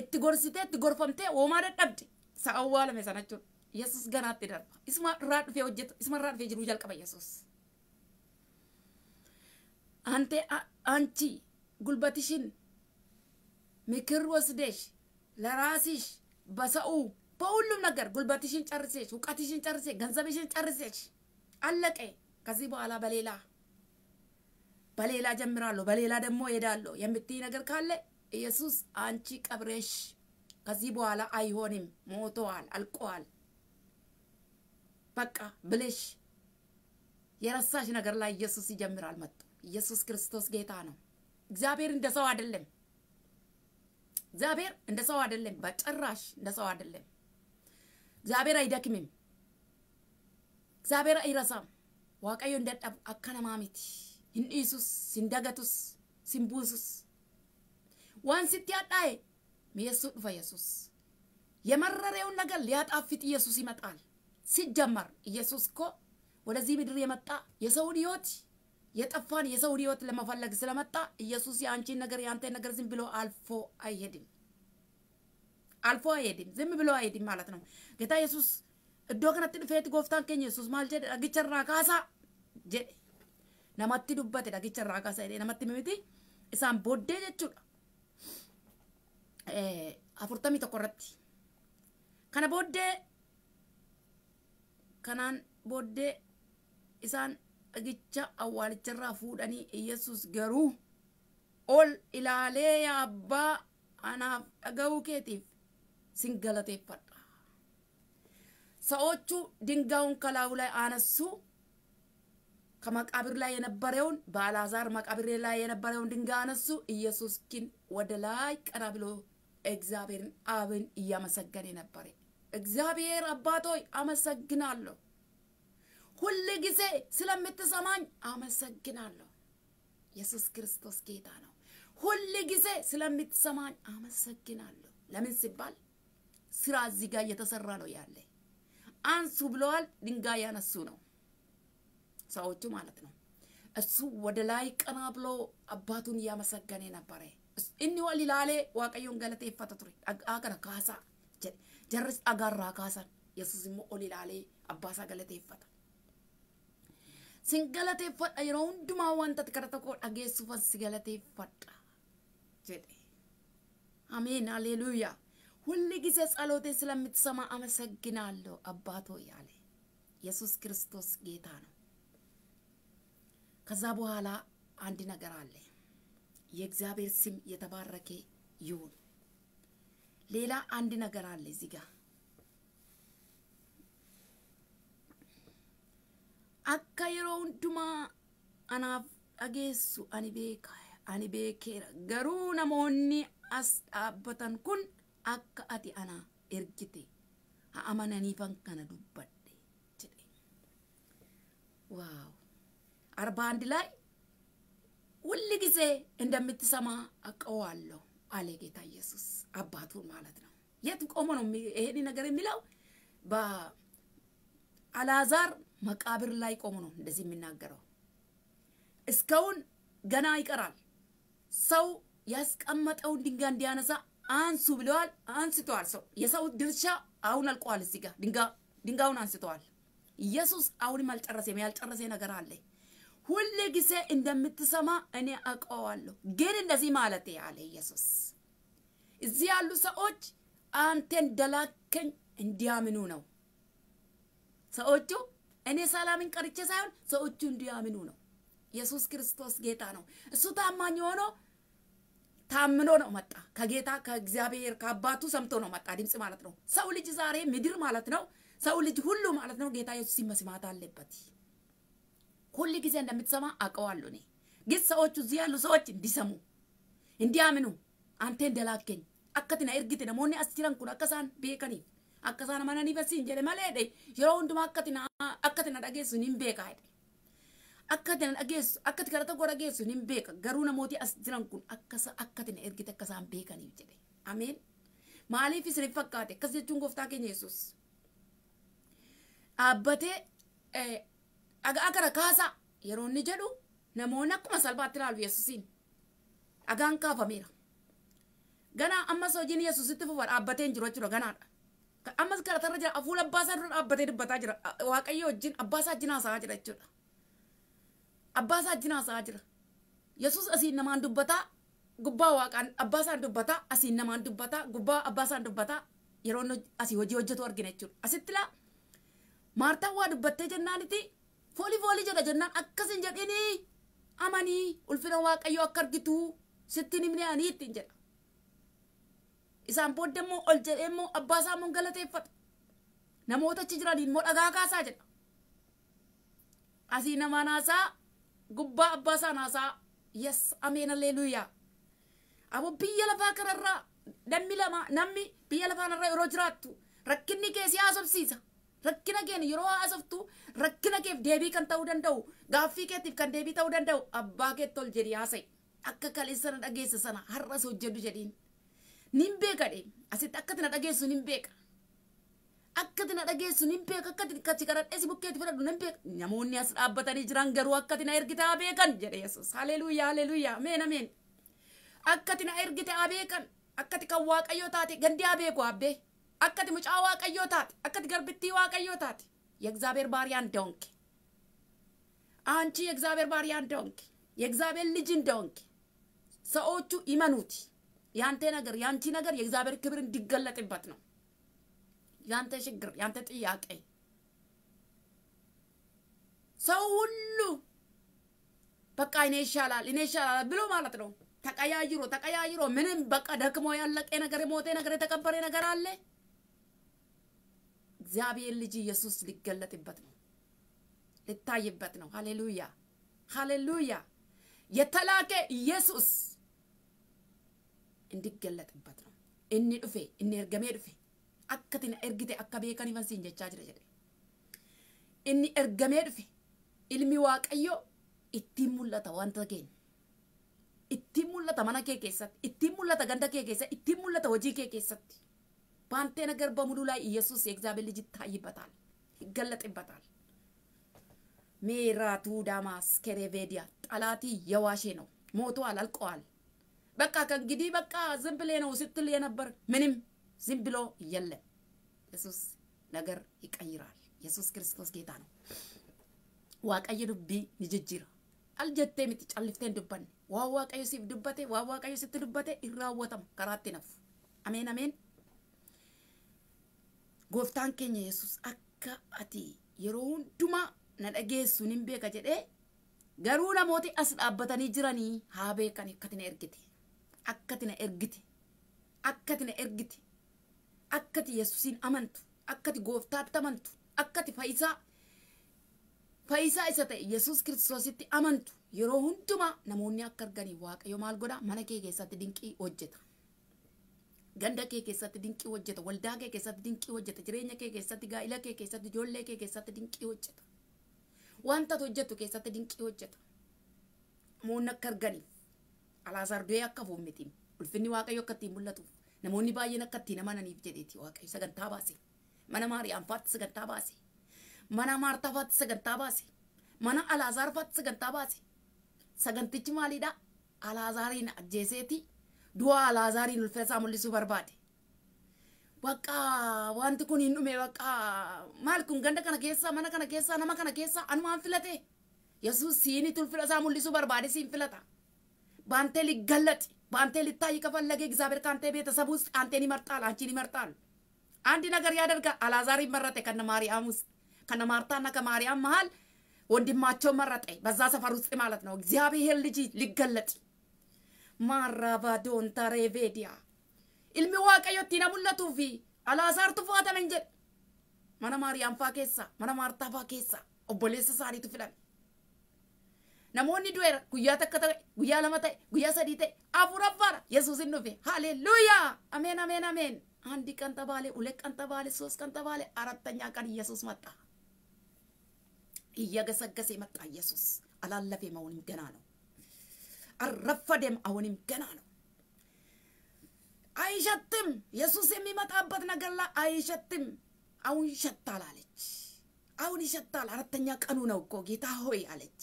Speaker 1: itti gorsitee itti gorfamtee hoomaa sa Isa awwaalame sana jechuudha. yesus ganaatti darba isuma irraa dhufee hojjeta isuma irraa dhufee jiru jalqaba yesus ante anchi gulbatishin mikir ለራስሽ በሰው በሁሉም ነገር ጉልበትሽን ጨርሴሽ እውቀትሽን ጨርሴሽ ገንዘብሽን ጨርሴሽ አለቀ። ከዚህ በኋላ በሌላ በሌላ ጀምራለሁ፣ በሌላ ደግሞ ሄዳለሁ የምትይ ነገር ካለ ኢየሱስ አንቺ ቀብሬሽ ከዚህ በኋላ አይሆንም፣ ሞተዋል፣ አልቀዋል። በቃ ብለሽ የረሳሽ ነገር ላይ ኢየሱስ ይጀምራል። መጡ ኢየሱስ ክርስቶስ ጌታ ነው። እግዚአብሔር እንደ ሰው አይደለም። እግዚአብሔር እንደ ሰው አይደለም። በጭራሽ እንደ ሰው አይደለም። እግዚአብሔር አይደክምም። እግዚአብሔር አይረሳም። ዋቀዮ እንደ ጠብ አከነማሚት ሂንኢሱስ ሲንደገቱስ ሲንቡሱስ ዋን ስትያጣዬ ሚየሱ ዱፈ ኢየሱስ የመረሬውን ነገር ሊያጣፍጥ ኢየሱስ ይመጣል። ሲጀመር ኢየሱስ እኮ ወደዚህ ምድር የመጣ የሰውን ህይወት የጠፋን የሰውን ህይወት ለመፈለግ ስለመጣ ኢየሱስ የአንቺን ነገር የአንተ ነገር ዝም ብሎ አልፎ አይሄድም። አልፎ አይሄድም፣ ዝም ብሎ አይሄድም ማለት ነው። ጌታ ኢየሱስ እዶ ከነቲ ዱፌት ጎፍታን ከኝ ኢየሱስ ማልጀ ጀደ ዳግቸራ ካሳ ጀ ነመቲ ዱበት ዳግቸራ ካሳ ሄደ ነመቲ ምምቲ እሳን ቦዴ ጀቹ afurtamii tokko irratti kana booddee kanaan booddee isaan dhagicha awwaalicharraa fuudhanii iyyesus garuu ol ilaalee yaa abbaa anaaf dhaga'uu keetiif sin galateeffadha ሰዎቹ ድንጋዩን ከላዩ ላይ አነሱ። ከመቃብር ላይ የነበረውን በአልዓዛር መቃብር ላይ የነበረውን ድንጋይ አነሱ። ኢየሱስ ግን ወደ ላይ ቀና ብሎ እግዚአብሔርን አብን እያመሰገነ ነበረ። እግዚአብሔር አባቶይ አመሰግናለሁ። ሁል ጊዜ ስለምትሰማኝ አመሰግናለሁ። ኢየሱስ ክርስቶስ ጌታ ነው። ሁል ጊዜ ስለምትሰማኝ አመሰግናለሁ። ለምን ሲባል ስራ እዚህ ጋር እየተሰራ ነው ያለ። አንሱ ብለዋል፣ ድንጋይ ያነሱ ነው ሰዎቹ ማለት ነው። እሱ ወደ ላይ ቀና ብሎ አባቱን እያመሰገነ ነበረ። እኒወል ይላሌ ዋቀዮን ገለቴ ይፈተቱሪ አቀነ ካሳ Jarris dhagaarraa kaasan yesus immoo ol ilaalee abbaasaa galateeffata. Sin galateeffadha yeroo hundumaa wanta kana tokko dhageessuufan si galateeffadha jedhe. Ameen haleluuyaa. Hulli gisee ጊዜ ጸሎቴን ስለምትሰማ አመሰግናለሁ አባቶ ያለ ኢየሱስ ክርስቶስ ጌታ ነው። ከዛ በኋላ አንድ ነገር አለ። የእግዚአብሔር ስም የተባረከ ይሁን። ሌላ አንድ ነገር አለ እዚህ ጋር አካ የሮ ሁንዱማ አናፍ አጌሱ አኒ ቤኬረ ገሩ ነሞኒ አስዳበተን ኩን አከ አቲ አና ኤርጊቴ አአመነኒፈን ከነ ዱበዴ ጅ ዋው አርባ አንድ ላይ ሁል ጊዜ እንደምትሰማ አቀዋለሁ። አለ ጌታ ኢየሱስ። አባቱን ማለት ነው። የት ቆሞ ነው ይሄን ነገር የሚለው? በአላዛር መቃብር ላይ ቆሞ ነው እንደዚህ የሚናገረው። እስካሁን ገና ይቀራል። ሰው ያስቀመጠውን ድንጋይ እንዲያነሳ አንሱ ብለዋል። አንስተዋል። ሰው የሰው ድርሻ አሁን አልቋል። እዚህ ጋር ድንጋውን አንስተዋል። ኢየሱስ አሁንም አልጨረሰም። ያልጨረሰ ነገር አለ። ሁል ጊዜ እንደምትሰማ እኔ አውቀዋለሁ፣ ግን እንደዚህ ማለት አለ ኢየሱስ እዚህ ያሉ ሰዎች አንተን ደላከኝ እንዲያምኑ ነው። ሰዎቹ እኔ ሰላምን ቀርቼ ሳይሆን ሰዎቹ እንዲያምኑ ነው። ኢየሱስ ክርስቶስ ጌታ ነው። እሱ ታማኝ ሆኖ ታምኖ ነው መጣ። ከጌታ ከእግዚአብሔር ከአባቱ ሰምቶ ነው መጣ። ድምፅ ማለት ነው። ሰው ልጅ ዛሬ ምድር ማለት ነው። ሰው ልጅ ሁሉ ማለት ነው። ጌታ ኢየሱስ መስማት አለበት። ሁል ጊዜ እንደምትሰማ አውቀዋለሁ እኔ። ግን ሰዎቹ እዚህ ያሉ ሰዎች እንዲሰሙ እንዲያምኑ anteen dalaa kenya akkatina ergite namoonni as jiran kun akkasaan beekaniif akkasaan amananii barsiin jedhe maleedhe yeroo hundumaa akkatina akkatina dhageessu hin beekaa akkatina dhageessu akkati kana tokko beeka garuu namooti as jiran kun akkasa akkatina ergite akkasaan beekaniif jedhe ameen maaliif isin fakkaate akkas jechuun gooftaa keenya yesus dhaabbatee eh, dhagaa gara kaasaa yeroo inni jedhu namoonni akkuma salphaatti ilaalu yesusiin dhagaan kaafameera Ganaa ammas hojiin Yesuusitti fufa dhaabbateen jiru jechuudha ganaadha. Ammas galatarra jira fuula abbaasaa dura dhaabbatee dubbataa jira. Waaqayyo wajjin abbaasaa wajjin haasa'aa jira jechuudha. Abbaasaa wajjin haasa'aa jira. Yesuus asiin namaan dubbataa gubbaa waaqaan abbaasaan dubbataa asiin namaan dubbataa gubbaa abbaasaan dubbataa yeroo asii hojii hojjetu argina jechuudha. Asitti laa maartaan waa dubbattee jennaanitti foolii foolii jedha jennaan akkasiin jedhini amanii ulfina waaqayyoo akka argitu sittiin himne aniitti jedha. isaan booddeemmoo ol jedhee immoo abbaa isaa immoo galateeffata namoota achi jiraniin immoo dhagaa kaasaa jedha asii namaa naasaa gubbaa abbaa isaa naasaa yes ameen alleeluuyaa abbo biyya lafaa kanarraa dammi lama namni biyya lafaa kanarraa yeroo jiraattu rakkinni kee si haasofsiisa rakkina keen yeroo haasoftu rakkina keef deebii kan ta'uu danda'u gaaffii keetiif kan deebii ta'uu danda'u abbaa keetti ol jedhi haasa'e akka kaleessa na dhageesse sana har'as hojjedhu jedhiin. nin beekadhe asitti akkati na dhageessu nin beeka. Akkati na dhageessu nin beeka akkati kachi karadheesi bukkeetti fudhadhu nin beeka. Namoonni as dhaabbatanii jiran garuu akkati na ergitaa beekan jedhe Yesuus. Haleluuyaa haleluuyaa ameen ameen. Akkati na ergitaa beekan akkati kan waaqayyoo taate gandiyaa beeku abbee. Akkati mucaa waaqayyoo taate akkati garbittii waaqayyoo taate. የእግዚአብሔር ባሪያ እንደሆንክ አንቺ የእግዚአብሔር ባሪያ እንደሆንክ የእግዚአብሔር ልጅ እንደሆንክ ሰዎቹ ይመኑት። ያንተ ነገር ያንቺ ነገር የእግዚአብሔር ክብር እንዲገለጥበት ነው። ያንተ ችግር፣ ያንተ ጥያቄ ሰው ሁሉ በቃ እኔ ይሻላል እኔ ይሻላል ብሎ ማለት ነው። ተቀያይሮ ተቀያይሮ ምንም በቃ ደክሞ ያለቀ ነገር የሞተ ነገር የተቀበረ ነገር አለ። እግዚአብሔር ልጅ ኢየሱስ ሊገለጥበት ነው፣ ሊታይበት ነው። ሃሌሉያ ሃሌሉያ! የተላከ ኢየሱስ እንዲገለጥበት ነው። Inni dhufe inni ergamee dhufe akkatina ergite akka beekan himansiin jechaa jira jedhe. Inni ergamee dhufe ilmi waaqayyoo ittiin mul'ata wanta keenya. Ittiin mul'ata mana kee keessatti, ittiin mul'ata ganda kee keessatti, ittiin mul'ata hojii kee keessatti. Baanteena garba mudulaa Iyyasuus egzaabeelli jittaa yibbataan, gallaxibbataan. Meeraatuu Daamaas Kerebeediyaa xalaatii Yawaashee na'u mootuwaal alqo'aal በቃ ከእንግዲህ በቃ ዝም ብሌ ነው ስትል የነበር ምንም ዝም ብሎ የለም። ኢየሱስ ነገር ይቀይራል። ኢየሱስ ክርስቶስ ጌታ ነው። ዋቀይ ዱቢ ንጅጅራ አልጀቴ የምትጫልፍቴን ዱበን ዋዋቀዩ ሲፍ ዱበቴ ዋዋቀዩ ስት ዱበቴ ይራወተም ከራቲ ነፍ አሜን አሜን። ጎፍታን keenya yesus akka ati yeroo hundumaa na dhageessu nin beeka jedhee garuu namooti as dhaabbatanii jiranii haa akkati na ergiti akkati na ergiti akkati yesuusiin amantu akkati gooftaatti amantu akkati faayisaa faayisaa isa ta'e yesuus kiristoositti amantu yeroo hundumaa namoonni akka arganii waaqayyo maal godha mana kee keessatti dinqii hojjeta. ganda kee keessatti dinqii hojjeta waldaa kee keessatti dinqii hojjeta jireenya kee keessatti gaa'ila kee keessatti ijoollee kee keessatti dinqii hojjeta wanta hojjetu keessatti dinqii hojjeta moonni akka arganiif Alaasaarbee akka voommetiin ulfinni waaqayyo akka ittiin mul'atuuf namoonni baay'een akka ittiin amananiif jedheeti waaqayyo sagantaa baase mana maariyaam faatti sagantaa baase mana maartaa faatti sagantaa baase mana alaasaar faatti sagantaa baase sagantichi maalidha alaasaariin ajjeeseeti du'a alaasaariin ulfina isaa mul'isuu barbaade. Bakka wanti kun hin dhume bakka maal kun ganda kana keessa mana kana keessa nama kana keessa anumaan filate yesuus siinitti ulfina isaa mul'isuu barbaade siin filata. በአንተ ሊገለጥ በአንተ ሊታይ ከፈለገ እግዚአብሔር ከአንተ ቤተሰብ ውስጥ አንተን ይመርጣል፣ አንቺን ይመርጣል። አንድ ነገር ያደርጋል። አላዛር ይመረጠ ከነ ማርያም ውስጥ ከነ ማርታና ከማርያም መሃል ወንድማቸው መረጠ፣ በዛ ሰፈር ውስጥ ማለት ነው። እግዚአብሔር ልጅ ሊገለጥ ማራባዶን ሬቬዲያ ኢልሚ ዋቀዮ ittiin mul'atuu አላዛር alaasaartu fo'ataman jedhe ማርያም maariyaam faa ማርታ mana maartaa faa keessa namoonni du'eera guyyaa takka ta'e guyyaa lama ta'e guyyaa sadii ta'e afuraffaadha yesuusin dhufe haleluuyaa ameen ameen ameen አንድ ቀን ተባለ ሁለት ቀን ተባለ ሶስት ቀን ተባለ አራተኛ ቀን ኢየሱስ መጣ እየገሰገሰ መጣ ኢየሱስ አላለፈም አሁንም ገና ነው አልረፈደም አሁንም ገና ነው አይሸትም ኢየሱስ የሚመጣበት ነገር ላይ አይሸትም አሁን ይሸታል አለች አሁን ይሸታል አራተኛ ቀኑ ነው እኮ ጌታ ሆይ አለች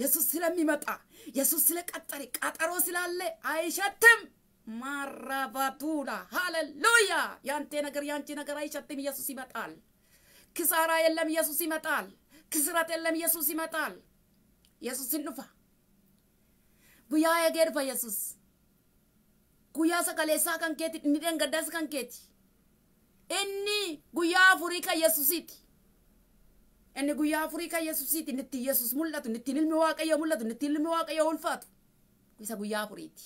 Speaker 1: ኢየሱስ ስለሚመጣ ኢየሱስ ስለቀጠሪ ቀጠሮ ስላለ አይሸትም። ማራባዱላ ሃሌሉያ። ያንተ ነገር ያንቺ ነገር አይሸትም። ኢየሱስ ይመጣል። ክሳራ የለም። ኢየሱስ ይመጣል። ክስረት የለም። ኢየሱስ ይመጣል። ኢየሱስ እንድፋ ጉያ የጌርፈ ኢየሱስ ጉያ ሰቀሌሳ ከንኬቲ እንዴን ገዳስ ከንኬቲ እኒ ጉያ አፉሪካ ኢየሱሲቲ Inni guyyaa afurii kan Yesuusiitiin ittiin Yesuus mul'atu, ittiin ilmi Waaqayyoo mul'atu, ittiin ilmi Waaqayyoo ulfaatu. Isa guyyaa afuriiti.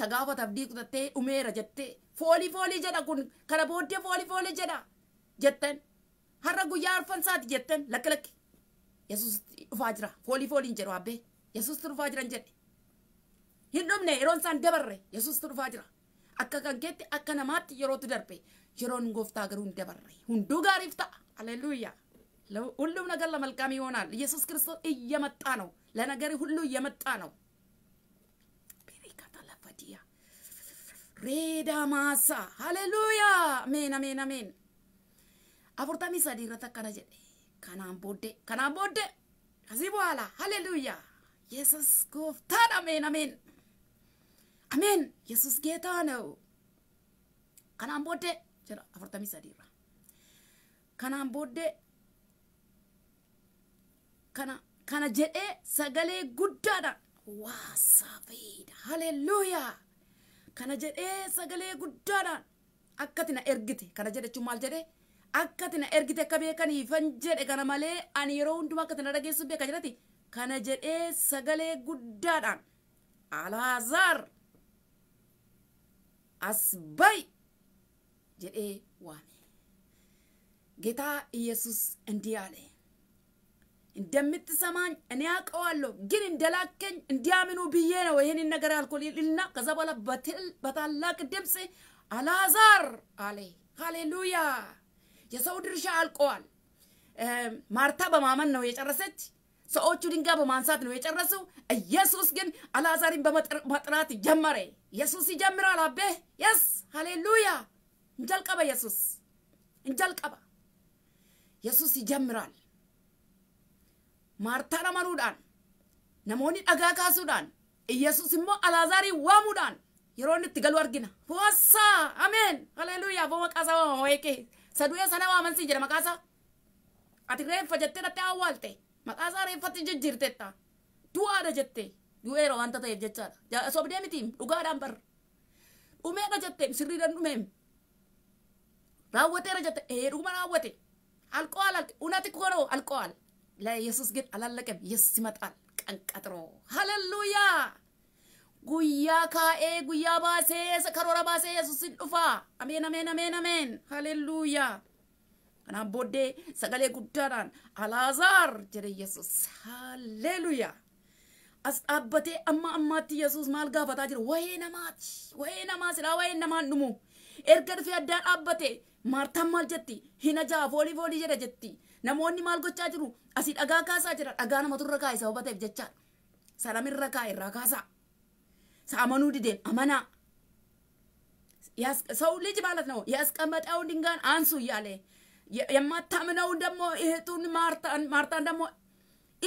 Speaker 1: Sagaafata abdii kutattee dhumeera jettee foolii foolii jedha kun kana booddee foolii foolii jedha jettan har'a guyyaa arfansaati jettan lakki lakki Yesuus dhufaa jira foolii fooliin jedhu abbee Yesuus dhufaa jiran jedhe. Hin dhumne yeroon isaan dabarre Yesuus dhufaa jira. Akka kankeetti akka namaatti yerootu darbe yeroon gooftaa garuu hin dabarre hunduu gaariif ta'a. Hallelujah. ሁሉም ነገር ለመልካም ይሆናል። ኢየሱስ ክርስቶስ እየመጣ ነው። ለነገር ሁሉ እየመጣ ነው። ቤሪካታላፈዲያ ሬዳ ማሳ ሃሌሉያ አሜን አሜን አሜን አፉርታሚ ሳዲ ረተ አካና ጀዴ ካናን ቦዴ ካናን ቦዴ ከዚህ በኋላ ሃሌሉያ ኢየሱስ ጎፍታን አሜን አሜን አሜን ኢየሱስ ጌታ ነው ካናን ቦዴ ጀራ አፉርታሚ ሳዲ ራ ቦዴ kana kana jedhee sagalee guddaadhaan waasaa fayyida haleluuyaa kana jedhee sagalee guddaadhaan akkati na ergite kana jedhe jechuun maal jedhe akkati na ergite akka beekaniifan jedhe kana malee ani yeroo hundumaa akkati na dhageessu beeka jedhati kana jedhee sagalee guddaadhaan alaazaar asbay jedhee waame ጌታ ኢየሱስ እንዲህ አለ እንደምትሰማኝ እኔ አውቀዋለሁ፣ ግን እንደላከኝ እንዲያምኑ ብዬ ነው ይህንን ነገር ያልኩል ከዛ በኋላ በታላቅ ድምፅ አላዛር አለ። ሃሌሉያ! የሰው ድርሻ አልቀዋል። ማርታ በማመን ነው የጨረሰች። ሰዎቹ ድንጋይ በማንሳት ነው የጨረሱ። ኢየሱስ ግን አላዛርን በመጥራት ጀመረ። ኢየሱስ ይጀምራል። አቤ የስ ሃሌሉያ! እንጀልቀበ ኢየሱስ እንጀልቀበ ኢየሱስ ይጀምራል። maartaa ramaruudhaan namoonni dhagaa kaasuudhaan iyyesuus immoo alaazaarii waamuudhaan yeroo inni itti galu argina. Hoosaa ameen haleluuyaa boo maqaa isaa waamama weekee sadu'ee sana waamansi jedha maqaa isaa. Ati reeffa jettee dhattee awwaalte maqaa isaa reeffatti jijjiirtetta du'aadha jettee du'eera wanta ta'eef jechaadha. Sobdee miti dhugaadhaan bar dhumeedha jettee sirriidhaan dhumeem raawwateera jettee ee dhuguma raawwate alkool alkool unati kooroo alkool. ለኢየሱስ ግን አላለቀም። ኢየሱስ ይመጣል ቀን ቀጥሮ። ሃሌሉያ ጉያ ካኤ ጉያ ባሴ ሰከሮራ ባሴ ኢየሱስ ይዱፋ። አሜን አሜን አሜን አሜን። ሃሌሉያ እና ቦዴ ሰገሌ ጉዳዳን አላዛር ጀደ ኢየሱስ ሃሌሉያ አስጣበቴ አማ አማት ኢየሱስ ማልጋ ፈታ ወይ ነማች ወይ ነማ ስላ ወይ ነማ ንሙ ኤርገድ ፊያዳን አበቴ ማርታ ማልጀቲ ሂነጃ ፎሊ ፎሊ ጀደ Namoonni maal gochaa jiru? Asii dhagaa kaasaa jira. Dhagaa namatu irra kaa'e sababa ta'eef jecha. Salamirra kaa'e irraa kaasaa. Saamanuu dideen amanaa. ሰው ልጅ ማለት ነው ያስቀመጠውን ድንጋን አንሱ እያለ የማታምነውን ammoo እህቱን ማርታን ደግሞ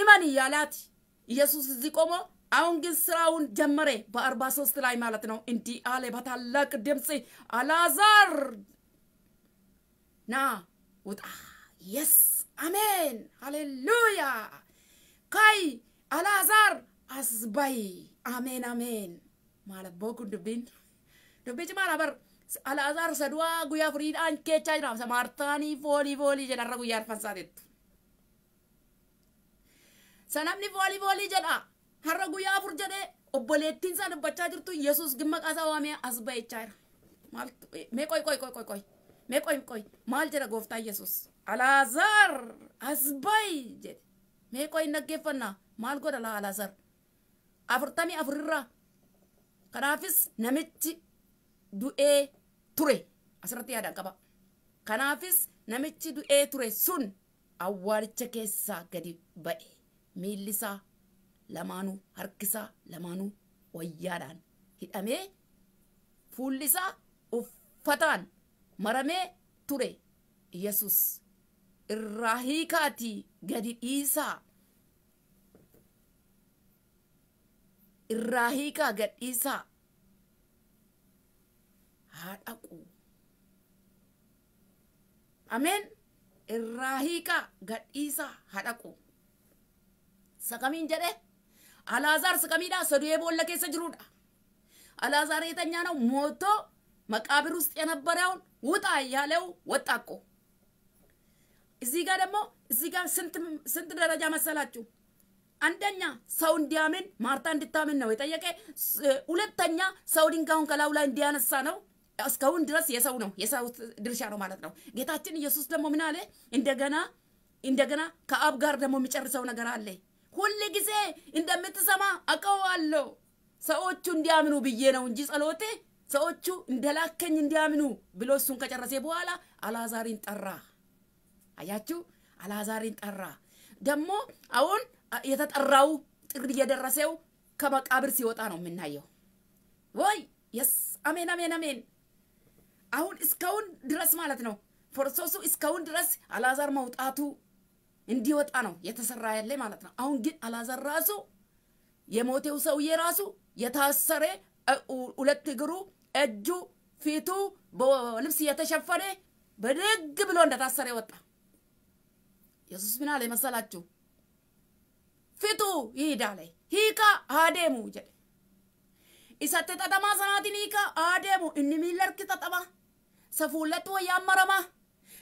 Speaker 1: እመን እያላት ኢየሱስ እዚህ ቆሞ አሁን ግን ስራውን ጀመረ። በአርባ ሶስት ላይ ማለት ነው እንዲህ አለ በታላቅ ድምፅ አላዛር ና ውጣ Yes. አሜን ሃሌሉያ ካይ አልዓዛር አስባይ አሜን አሜን ማለት ቦኩን ዱብቢን dubbichi maal abar alaazaar saduwaa guyyaa furiidhaan keechaa jira samaartaanii foolii foolii jedharra guyyaa arfan sanamni foolii foolii jedha harra guyyaa afur jedhee obboleettiin isaa dubbachaa jirtu yesus maqaa isaa waamee as ba'echaa jira mee qoy qoy qoy qoy qoy mee qoy qoy maal jedha gooftaa yesus Alaazaar asbaay jedhe meeqoo hin dhaggeeffannaa maal godha laa Alaazaar afurtamii afurirra kanaafis namichi du'ee ture asirratti yaadaan qaba kanaafis namichi du'ee ture sun awwaalicha keessaa gadi ba'e miillisaa lamaanuu harkisaa lamaanuu wayyaadhaan hidhamee fuullisaa uffataan maramee ture yesus irraa hiikaatii gadi dhiisaa irraa hiikaa gad dhiisaa haa dhaqu ameen irraa hiikaa gad dhiisaa haa dhaqu sakamiin jedhe alaazaar sakamiidha sodoyee boolla keessa jirudha alaazaar የተኛ ነው ሞቶ መቃብር ውስጥ የነበረውን ውጣ እያለው ወጣ እኮ እዚህ ጋር ደግሞ እዚህ ጋር ስንት ደረጃ መሰላችሁ? አንደኛ ሰው እንዲያምን ማርታ እንድታምን ነው የጠየቀ። ሁለተኛ ሰው ድንጋዩን ከላዩ ላይ እንዲያነሳ ነው። እስካሁን ድረስ የሰው ነው የሰው ድርሻ ነው ማለት ነው። ጌታችን ኢየሱስ ደግሞ ምን አለ? እንደገና እንደገና ከአብ ጋር ደግሞ የሚጨርሰው ነገር አለ። ሁል ጊዜ እንደምትሰማ አቀዋለሁ። ሰዎቹ እንዲያምኑ ብዬ ነው እንጂ ጸሎቴ ሰዎቹ እንደላከኝ እንዲያምኑ ብሎ እሱን ከጨረሴ በኋላ አላዛሪን ጠራ። አያችሁ፣ አላዛርን ጠራ። ደግሞ አሁን የተጠራው ጥሪ የደረሰው ከመቃብር ሲወጣ ነው የምናየው። ወይ የስ አሜን፣ አሜን፣ አሜን። አሁን እስካሁን ድረስ ማለት ነው ፕሮሰሱ እስካሁን ድረስ አላዛር መውጣቱ እንዲወጣ ነው የተሰራ ያለ ማለት ነው። አሁን ግን አላዛር ራሱ የሞቴው ሰውዬ ራሱ የታሰረ ሁለት እግሩ፣ እጁ፣ ፊቱ በልብስ እየተሸፈነ ብድግ ብሎ እንደታሰረ ወጣ። ኢየሱስ ምን አለ መሰላችሁ? ፍጡ ይሂድ አለ ሂካ አደሙ ጀደ ኢሰቴ ጠጠማ ሰናቲን ሂካ አደሙ እኒ ሚለርክ ጠጠማ ሰፉለቱ ወያመረማ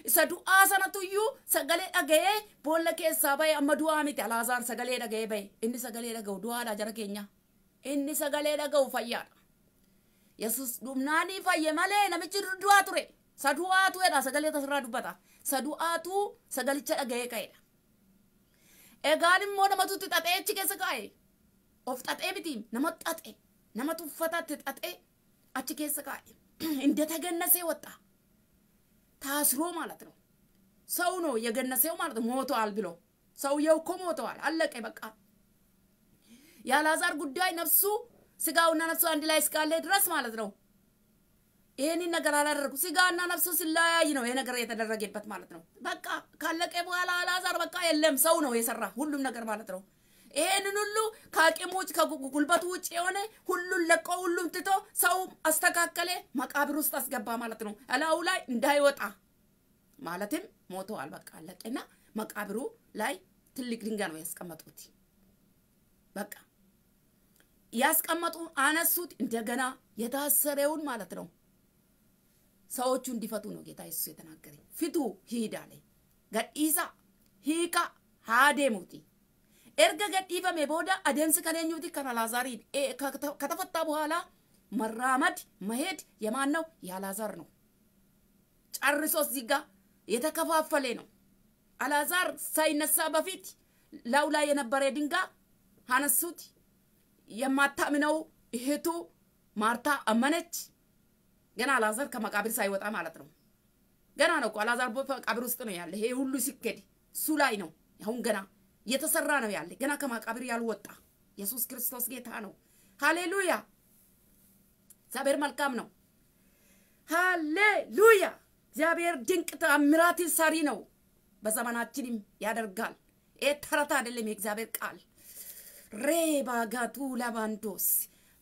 Speaker 1: ኢሰ ዱአ ሰነቱዩ ሰገሌ dhaga'ee boolla keessaa ba'e amma du'aa miti alaasaan sagalee dhaga'ee ba'e inni sagalee dhaga'u du'aadha jara keenya inni sagalee dhaga'u fayyaadha yesus dhumnaanii fayye malee namichi du'aa ture Sadu'aatu jedha sagalee tasirraa dubbata. Sadu'aatu sagalicha dhagahee Egani mo na matu itti xaxee chike sa kai. Of na Na mat matu fata chike sa xaxee miti ta xaxee namatu uffata itti xaxee achi keessa kaa'e. እንደተገነሰ ወጣ ታስሮ ማለት ነው። ሰው ነው የገነሰው ማለት ነው። ሞተዋል ብሎ ሰውየው እኮ ሞተዋል፣ አለቀ በቃ። የአልዓዛር ጉዳይ ነፍሱ ስጋውና ነፍሱ አንድ ላይ እስካለ ድረስ ማለት ነው ይህንን ነገር አላደረጉ። ስጋና ነፍሱ ሲለያይ ነው ይሄ ነገር የተደረገበት ማለት ነው። በቃ ካለቀ በኋላ አላዛር በቃ የለም ሰው ነው የሰራ ሁሉም ነገር ማለት ነው። ይሄንን ሁሉ ከአቅም ውጭ ከጉልበቱ ውጭ የሆነ ሁሉን ለቆ ሁሉም ትቶ ሰው አስተካከለ፣ መቃብር ውስጥ አስገባ ማለት ነው። እላዩ ላይ እንዳይወጣ ማለትም ሞቶ አልበቃ አለቀና መቃብሩ ላይ ትልቅ ድንጋይ ነው ያስቀመጡት። በቃ ያስቀመጡ አነሱት፣ እንደገና የታሰረውን ማለት ነው ሰዎቹ እንዲፈቱ ነው ጌታ ኢየሱስ የተናገረኝ። ፍቱ ሂዳለ አለኝ። ገዲሳ ሂቃ ሃዴሙቲ ኤርገ ገዲፈሜ ቦዳ አደምስ ከነኙቲ ከነላዛሪ ከተፈታ በኋላ መራመድ መሄድ የማን ነው? የአላዛር ነው። ጨርሶ እዚህ ጋ የተከፋፈለ ነው። አላዛር ሳይነሳ በፊት ላዩ ላይ የነበረ ድንጋ አነሱት። የማታምነው እህቱ ማርታ አመነች። ገና አላዛር ከመቃብር ሳይወጣ ማለት ነው። ገና ነው እኮ አላዛር በመቃብር ውስጥ ነው ያለ። ይሄ ሁሉ ሲከድ እሱ ላይ ነው አሁን ገና እየተሰራ ነው ያለ። ገና ከመቃብር ያልወጣ ኢየሱስ ክርስቶስ ጌታ ነው። ሃሌሉያ! እግዚአብሔር መልካም ነው። ሃሌሉያ! እግዚአብሔር ድንቅ ተአምራት ሰሪ ነው። በዘመናችንም ያደርጋል። ይህ ተረት አይደለም። የእግዚአብሔር ቃል ሬባጋቱ ለባንዶስ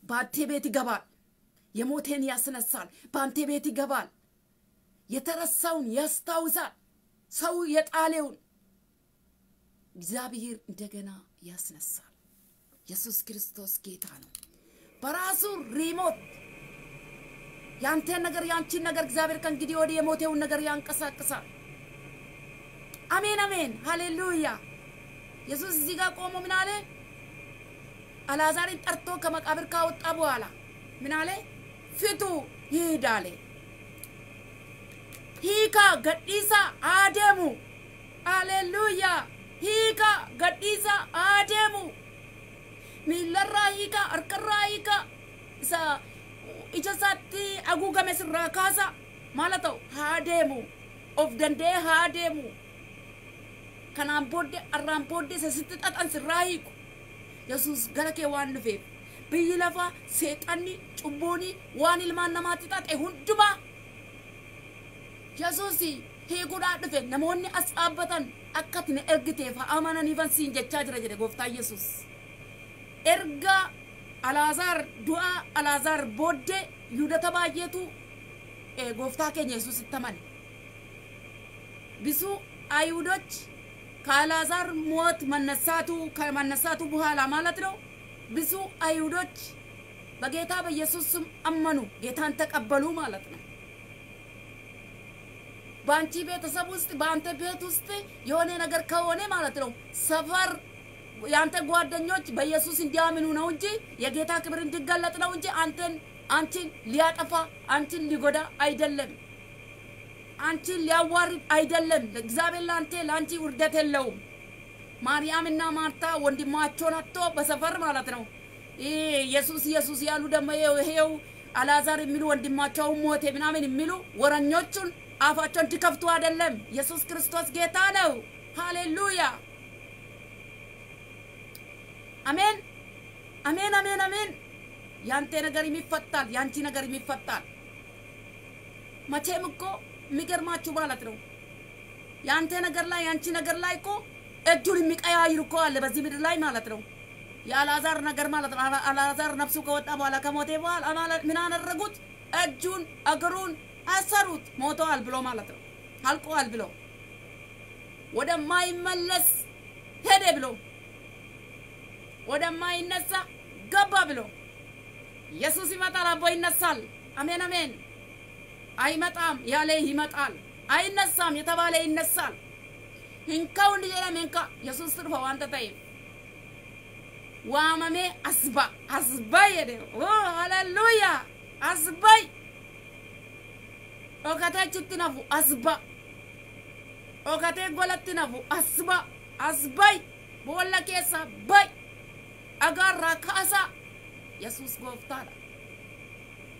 Speaker 1: ባቴ ቤት ይገባል። የሞቴን ያስነሳል፣ በአንተ ቤት ይገባል፣ የተረሳውን ያስታውሳል፣ ሰው የጣሌውን እግዚአብሔር እንደገና ያስነሳል። ኢየሱስ ክርስቶስ ጌታ ነው። በራሱ ሪሞት ያንተን ነገር ያንቺን ነገር እግዚአብሔር ከእንግዲህ ወዲህ የሞቴውን ነገር ያንቀሳቅሳል። አሜን አሜን፣ ሃሌሉያ። ኢየሱስ እዚህ ጋር ቆሞ ምን አለ? አልዓዛርን ጠርቶ ከመቃብር ካወጣ በኋላ ምን አለ? fitu hidale. Hika gadisa ademu. Aleluya. Hika gadisa ademu. Milara hika arkara hika. Sa ija sati agu gamesi rakasa. Malato hademu. Of dende hademu. Kanambode arambode sa sitit at ansirahiku. Yesus gara ke wan biyyi lafaa seexanni cubboonii waan ilmaan namaatti taate hundumaa yesuus hiikuudhaa dhufe namoonni as dhaabbatan akka ati na ergiteef haa amananiifan siin jechaa jira jedhe gooftaa yesuus erga alaazaar du'aa alaazaar booddee yuudata baay'eetu gooftaa keenya yesuusitti amane bisu ayuudoch ከአልዓዛር ሞት መነሳቱ ከመነሳቱ በኋላ ማለት ነው ብዙ አይሁዶች በጌታ በኢየሱስ ስም አመኑ፣ ጌታን ተቀበሉ ማለት ነው። በአንቺ ቤተሰብ ውስጥ በአንተ ቤት ውስጥ የሆነ ነገር ከሆነ ማለት ነው ሰፈር የአንተ ጓደኞች በኢየሱስ እንዲያምኑ ነው እንጂ የጌታ ክብር እንዲገለጥ ነው እንጂ አንተን አንቺን ሊያጠፋ አንቺን ሊጎዳ አይደለም። አንቺን ሊያዋርድ አይደለም። እግዚአብሔር ለአንተ ለአንቺ ውርደት የለውም። ማርያምና ማርታ ወንድማቸውን አጥቶ በሰፈር ማለት ነው ኢየሱስ ኢየሱስ ያሉ ደግሞ ይሄው አላዛር የሚሉ ወንድማቸው ሞቴ ምናምን የሚሉ ወረኞቹን አፋቸውን ትከፍቱ አይደለም። ኢየሱስ ክርስቶስ ጌታ ነው። ሃሌሉያ አሜን፣ አሜን፣ አሜን፣ አሜን። ያንተ ነገር የሚፈታል፣ ያንቺ ነገር የሚፈታል። መቼም እኮ የሚገርማችሁ ማለት ነው ያንተ ነገር ላይ ያንቺ ነገር ላይ እኮ እጁን የሚቀያይር እኮ አለ በዚህ ምድር ላይ ማለት ነው። የአልዓዛር ነገር ማለት ነው። አልዓዛር ነፍሱ ከወጣ በኋላ ከሞቴ በኋላ ምን አደረጉት? እጁን እግሩን አሰሩት። ሞተዋል ብሎ ማለት ነው። አልቀዋል ብሎ ወደማይመለስ ሄደ ብሎ ወደማይነሳ ገባ ብሎ ኢየሱስ ይመጣል። አቦ ይነሳል። አሜን አሜን። አይመጣም ያለ ይመጣል። አይነሳም የተባለ ይነሳል። hinka undi jela menka yesusir ho wanta tayi waamame asba asba yede oh hallelujah asba o okatee achitti vu asba o okatee golatti vu asba asba bolla keessa bay agar kaasaa yesuus gooftaadha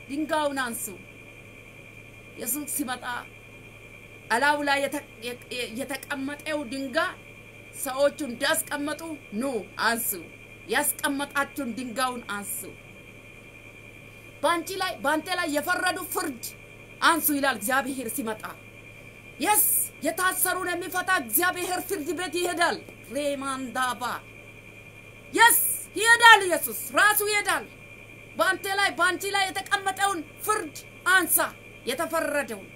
Speaker 1: dingaa'u naansu yesuus si እላዩ ላይ የተቀመጠው ድንጋይ ሰዎቹ እንዳስቀመጡ ኑ አንሱ፣ ያስቀመጣችሁን ድንጋዩን አንሱ፣ በአንቺ ላይ በአንተ ላይ የፈረዱ ፍርድ አንሱ ይላል እግዚአብሔር ሲመጣ። የስ የታሰሩን የሚፈታ እግዚአብሔር ፍርድ ቤት ይሄዳል። ሬማንዳባ የስ ይሄዳል፣ ኢየሱስ ራሱ ይሄዳል። በአንተ ላይ ባንቺ ላይ የተቀመጠውን ፍርድ አንሳ፣ የተፈረደውን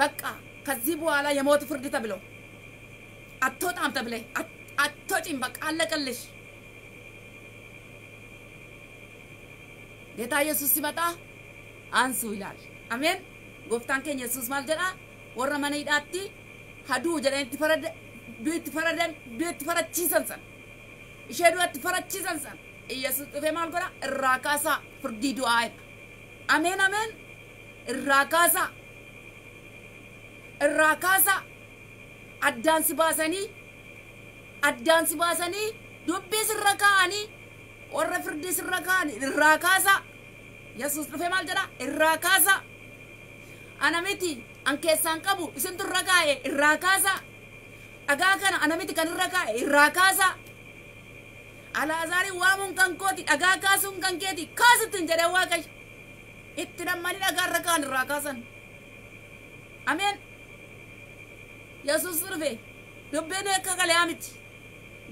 Speaker 1: በቃ ከዚህ በኋላ የሞት ፍርድ ተብሎ አትወጣም ተብለ አትወጪም፣ በቃ አለቀልሽ። ጌታ ኢየሱስ ሲመጣ አንሱ ይላል። አሜን ጎፍታን ኬን ኢየሱስ ማል ጀዳ ወረ መነ ይዳቲ ሀዱ ጀዳ ኢት ፈረደ ዱት ፈረደን ዱት ፈረቺሰን ሰን ኢሼ ኢየሱስ ጥፌ ማል እራካሳ ፍርዲ ዱአይ አሜን አሜን እራካሳ Rakasa, kaasa si baasanii addaansi baasanii dubbiis irra kaa'anii rakani firdiis irra kaa'an irraa kaasa yesus dhufe maal jedha rakasa anameti anke miti an keessaan qabu isintu irra kaa'e irraa kaasa dhagaa kan irra rakasa, e. ala azari wa waamuun kan kooti dhagaa kaasuun kan keeti kaasittiin jedhee waaqayyo itti dhammanii dhagaa irra kaa'an yesus sirfe dubbeen eekka qalyaa miti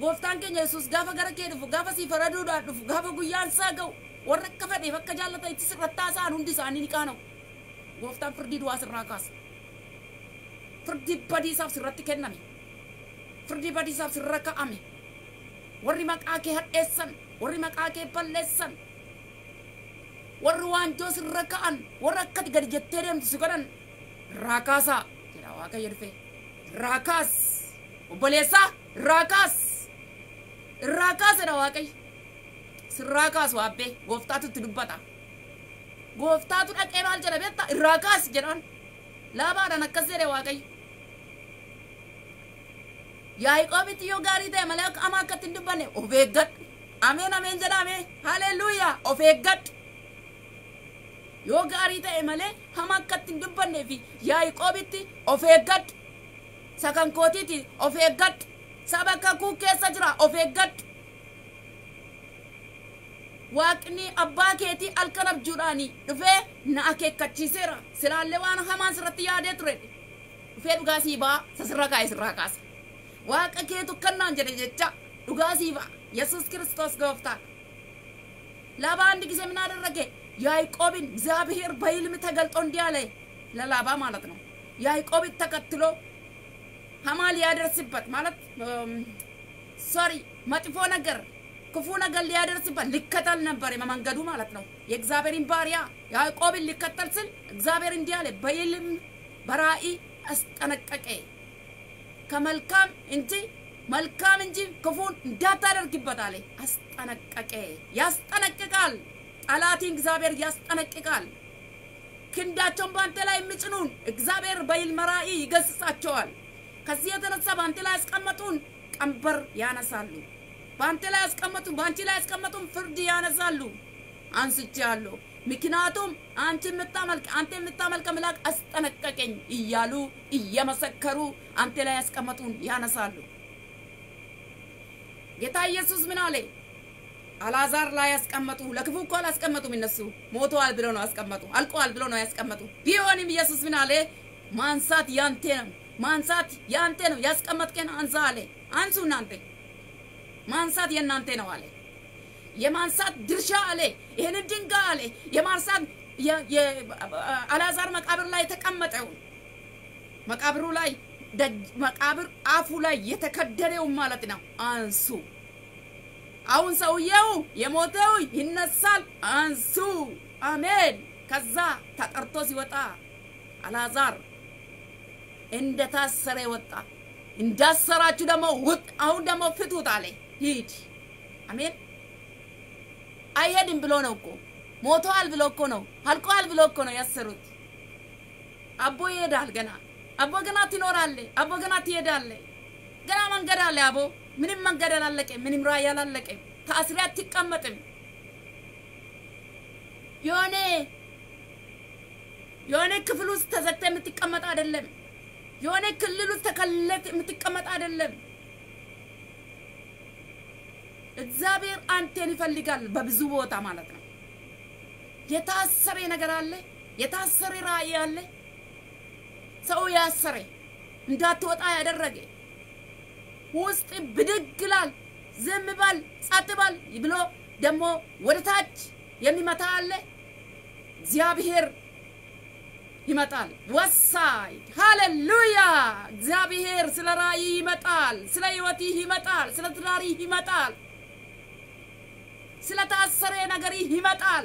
Speaker 1: gooftaan keenya yesus gaafa gara kee dhufu gaafa sii faraduudhaan dhufu gaafa guyyaan isaa ga'u warra akka fedheef akka jaallata itti sirratti taasaan hundi isaanii ni qaana'u gooftaan firdii du'aa sirraa kaasa firdii badiisaaf sirratti kenname firdii badiisaaf sirra ka'ame warri maqaa kee hadheessan warri maqaa kee balleessan warri waanjoo sirra ka'an warra akkati gadi jettee deemtu si godhan irraa kaasaa jedha waaqa yerfee Rakas. Obbolessa, rakas. Rakasadha Waaqayyo. Sirraa kaasu abbee gooftaatu itti dubbata. Gooftaatu dhaqee maal jedha beektaa? Irraa kaasi jedhaan. Laabaadhaan akkas jedhe Waaqayyo. Yaa'iqoobitti yoo gaarii ta'e malee akka amaa akkatti hin dubbanne of eeggadhu. Ameen ameen jedha ameen. Haleelluuyaa of eeggadhu. Yoo gaarii ta'e malee hama akkatti hin dubbannee fi yaa'iqoobitti of eeggadhu. sakan sakankootiiti of eeggadhu saba kakuu keessa jira of eeggadhu waaqni abbaa keetii halkan abjuudhaanii dhufee na akeekkachiiseera silaallee waan hamaan sirratti yaadee ture dhufee dhugaa siibaa sasirraa kaa'e sirraa kaasa waaqa keetu kannaan jedhe jecha dhugaa siibaa yesuus kiristoos gooftaa labaan gisee minaa darrage yaaqoobin እግዚአብሔር በሕልም ተገልጦ እንዲህ አለ ለላባ ማለት ነው ያዕቆብ ተከትሎ ሀማ ሊያደርስበት ማለት ሶሪ መጥፎ ነገር ክፉ ነገር ሊያደርስበት ሊከተል ነበር መንገዱ ማለት ነው። የእግዚአብሔርን ባሪያ ያዕቆብን ሊከተል ስል እግዚአብሔር እንዲህ አለ፣ በሕልም በራእይ አስጠነቀቀ። ከመልካም እንጂ መልካም እንጂ ክፉን እንዳታደርግበት አለ። አስጠነቀቀ። ያስጠነቅቃል። ጠላትን እግዚአብሔር ያስጠነቅቃል። ክንዳቸውን በአንተ ላይ የሚጭኑን እግዚአብሔር በይልም ራእይ ይገስጻቸዋል። ከዚህ የተነሳ በአንተ ላይ ያስቀመጡን ቀንበር ያነሳሉ። በአንተ ላይ ያስቀመጡ በአንቺ ላይ ያስቀመጡን ፍርድ ያነሳሉ። አንስቼሃለሁ፣ ምክንያቱም አንቺ የምታመልክ አንተ የምታመልክ አምላክ አስጠነቀቀኝ እያሉ እየመሰከሩ አንተ ላይ ያስቀመጡን ያነሳሉ። ጌታ ኢየሱስ ምን አለ? አላዛር ላይ ያስቀመጡ ለክፉ እኮ አላስቀመጡም። እነሱ ሞተዋል ብሎ ነው ያስቀመጡ፣ አልቀዋል ብሎ ነው ያስቀመጡ። ቢሆንም ኢየሱስ ምን አለ? ማንሳት ያንተ ነው ማንሳት ያንተ ነው፣ ያስቀመጥከን አንሳ አለ። አንሱ እናንተ ማንሳት የእናንተ ነው አለ። የማንሳት ድርሻ አለ። ይሄን ድንጋይ አለ የማንሳት አልዓዛር መቃብር ላይ የተቀመጠውን መቃብሩ ላይ መቃብር አፉ ላይ የተከደነው ማለት ነው። አንሱ አሁን ሰውየው የሞተው ይነሳል። አንሱ አሜን። ከዛ ተጠርቶ ሲወጣ አላዛር እንደታሰረ ወጣ። እንዳሰራችሁ ደግሞ ውጥ፣ አሁን ደግሞ ፍቱት አለ። ሂድ። አሜን። አይሄድም ብሎ ነው እኮ ሞቷል ብሎ እኮ ነው አልቋል ብሎ እኮ ነው ያሰሩት። አቦ ይሄዳል ገና አቦ ገና ትኖራለ አቦ ገና ትሄዳለ ገና መንገድ አለ አቦ ምንም መንገድ አላለቀ። ምንም ራእይ አላለቀ። ታስሬ አትቀመጥም። የሆነ የሆነ ክፍል ውስጥ ተዘግተ የምትቀመጥ አይደለም። የሆነ ክልሉ ውስጥ የምትቀመጥ አይደለም። እግዚአብሔር አንተን ይፈልጋል በብዙ ቦታ ማለት ነው። የታሰረ ነገር አለ፣ የታሰረ ራእይ አለ፣ ሰው ያሰረ እንዳትወጣ ያደረገ ውስጥ ብድግ ይላል። ዝም በል ጸጥ በል ብሎ ደግሞ ወደ ታች የሚመታ አለ እግዚአብሔር ይመጣል። ወሳኝ ሃሌሉያ! እግዚአብሔር ስለ ራእይ ይመጣል፣ ስለ ህይወትህ ይመጣል፣ ስለ ትዳሪህ ይመጣል፣ ስለ ታሰረ ነገርህ ይመጣል፣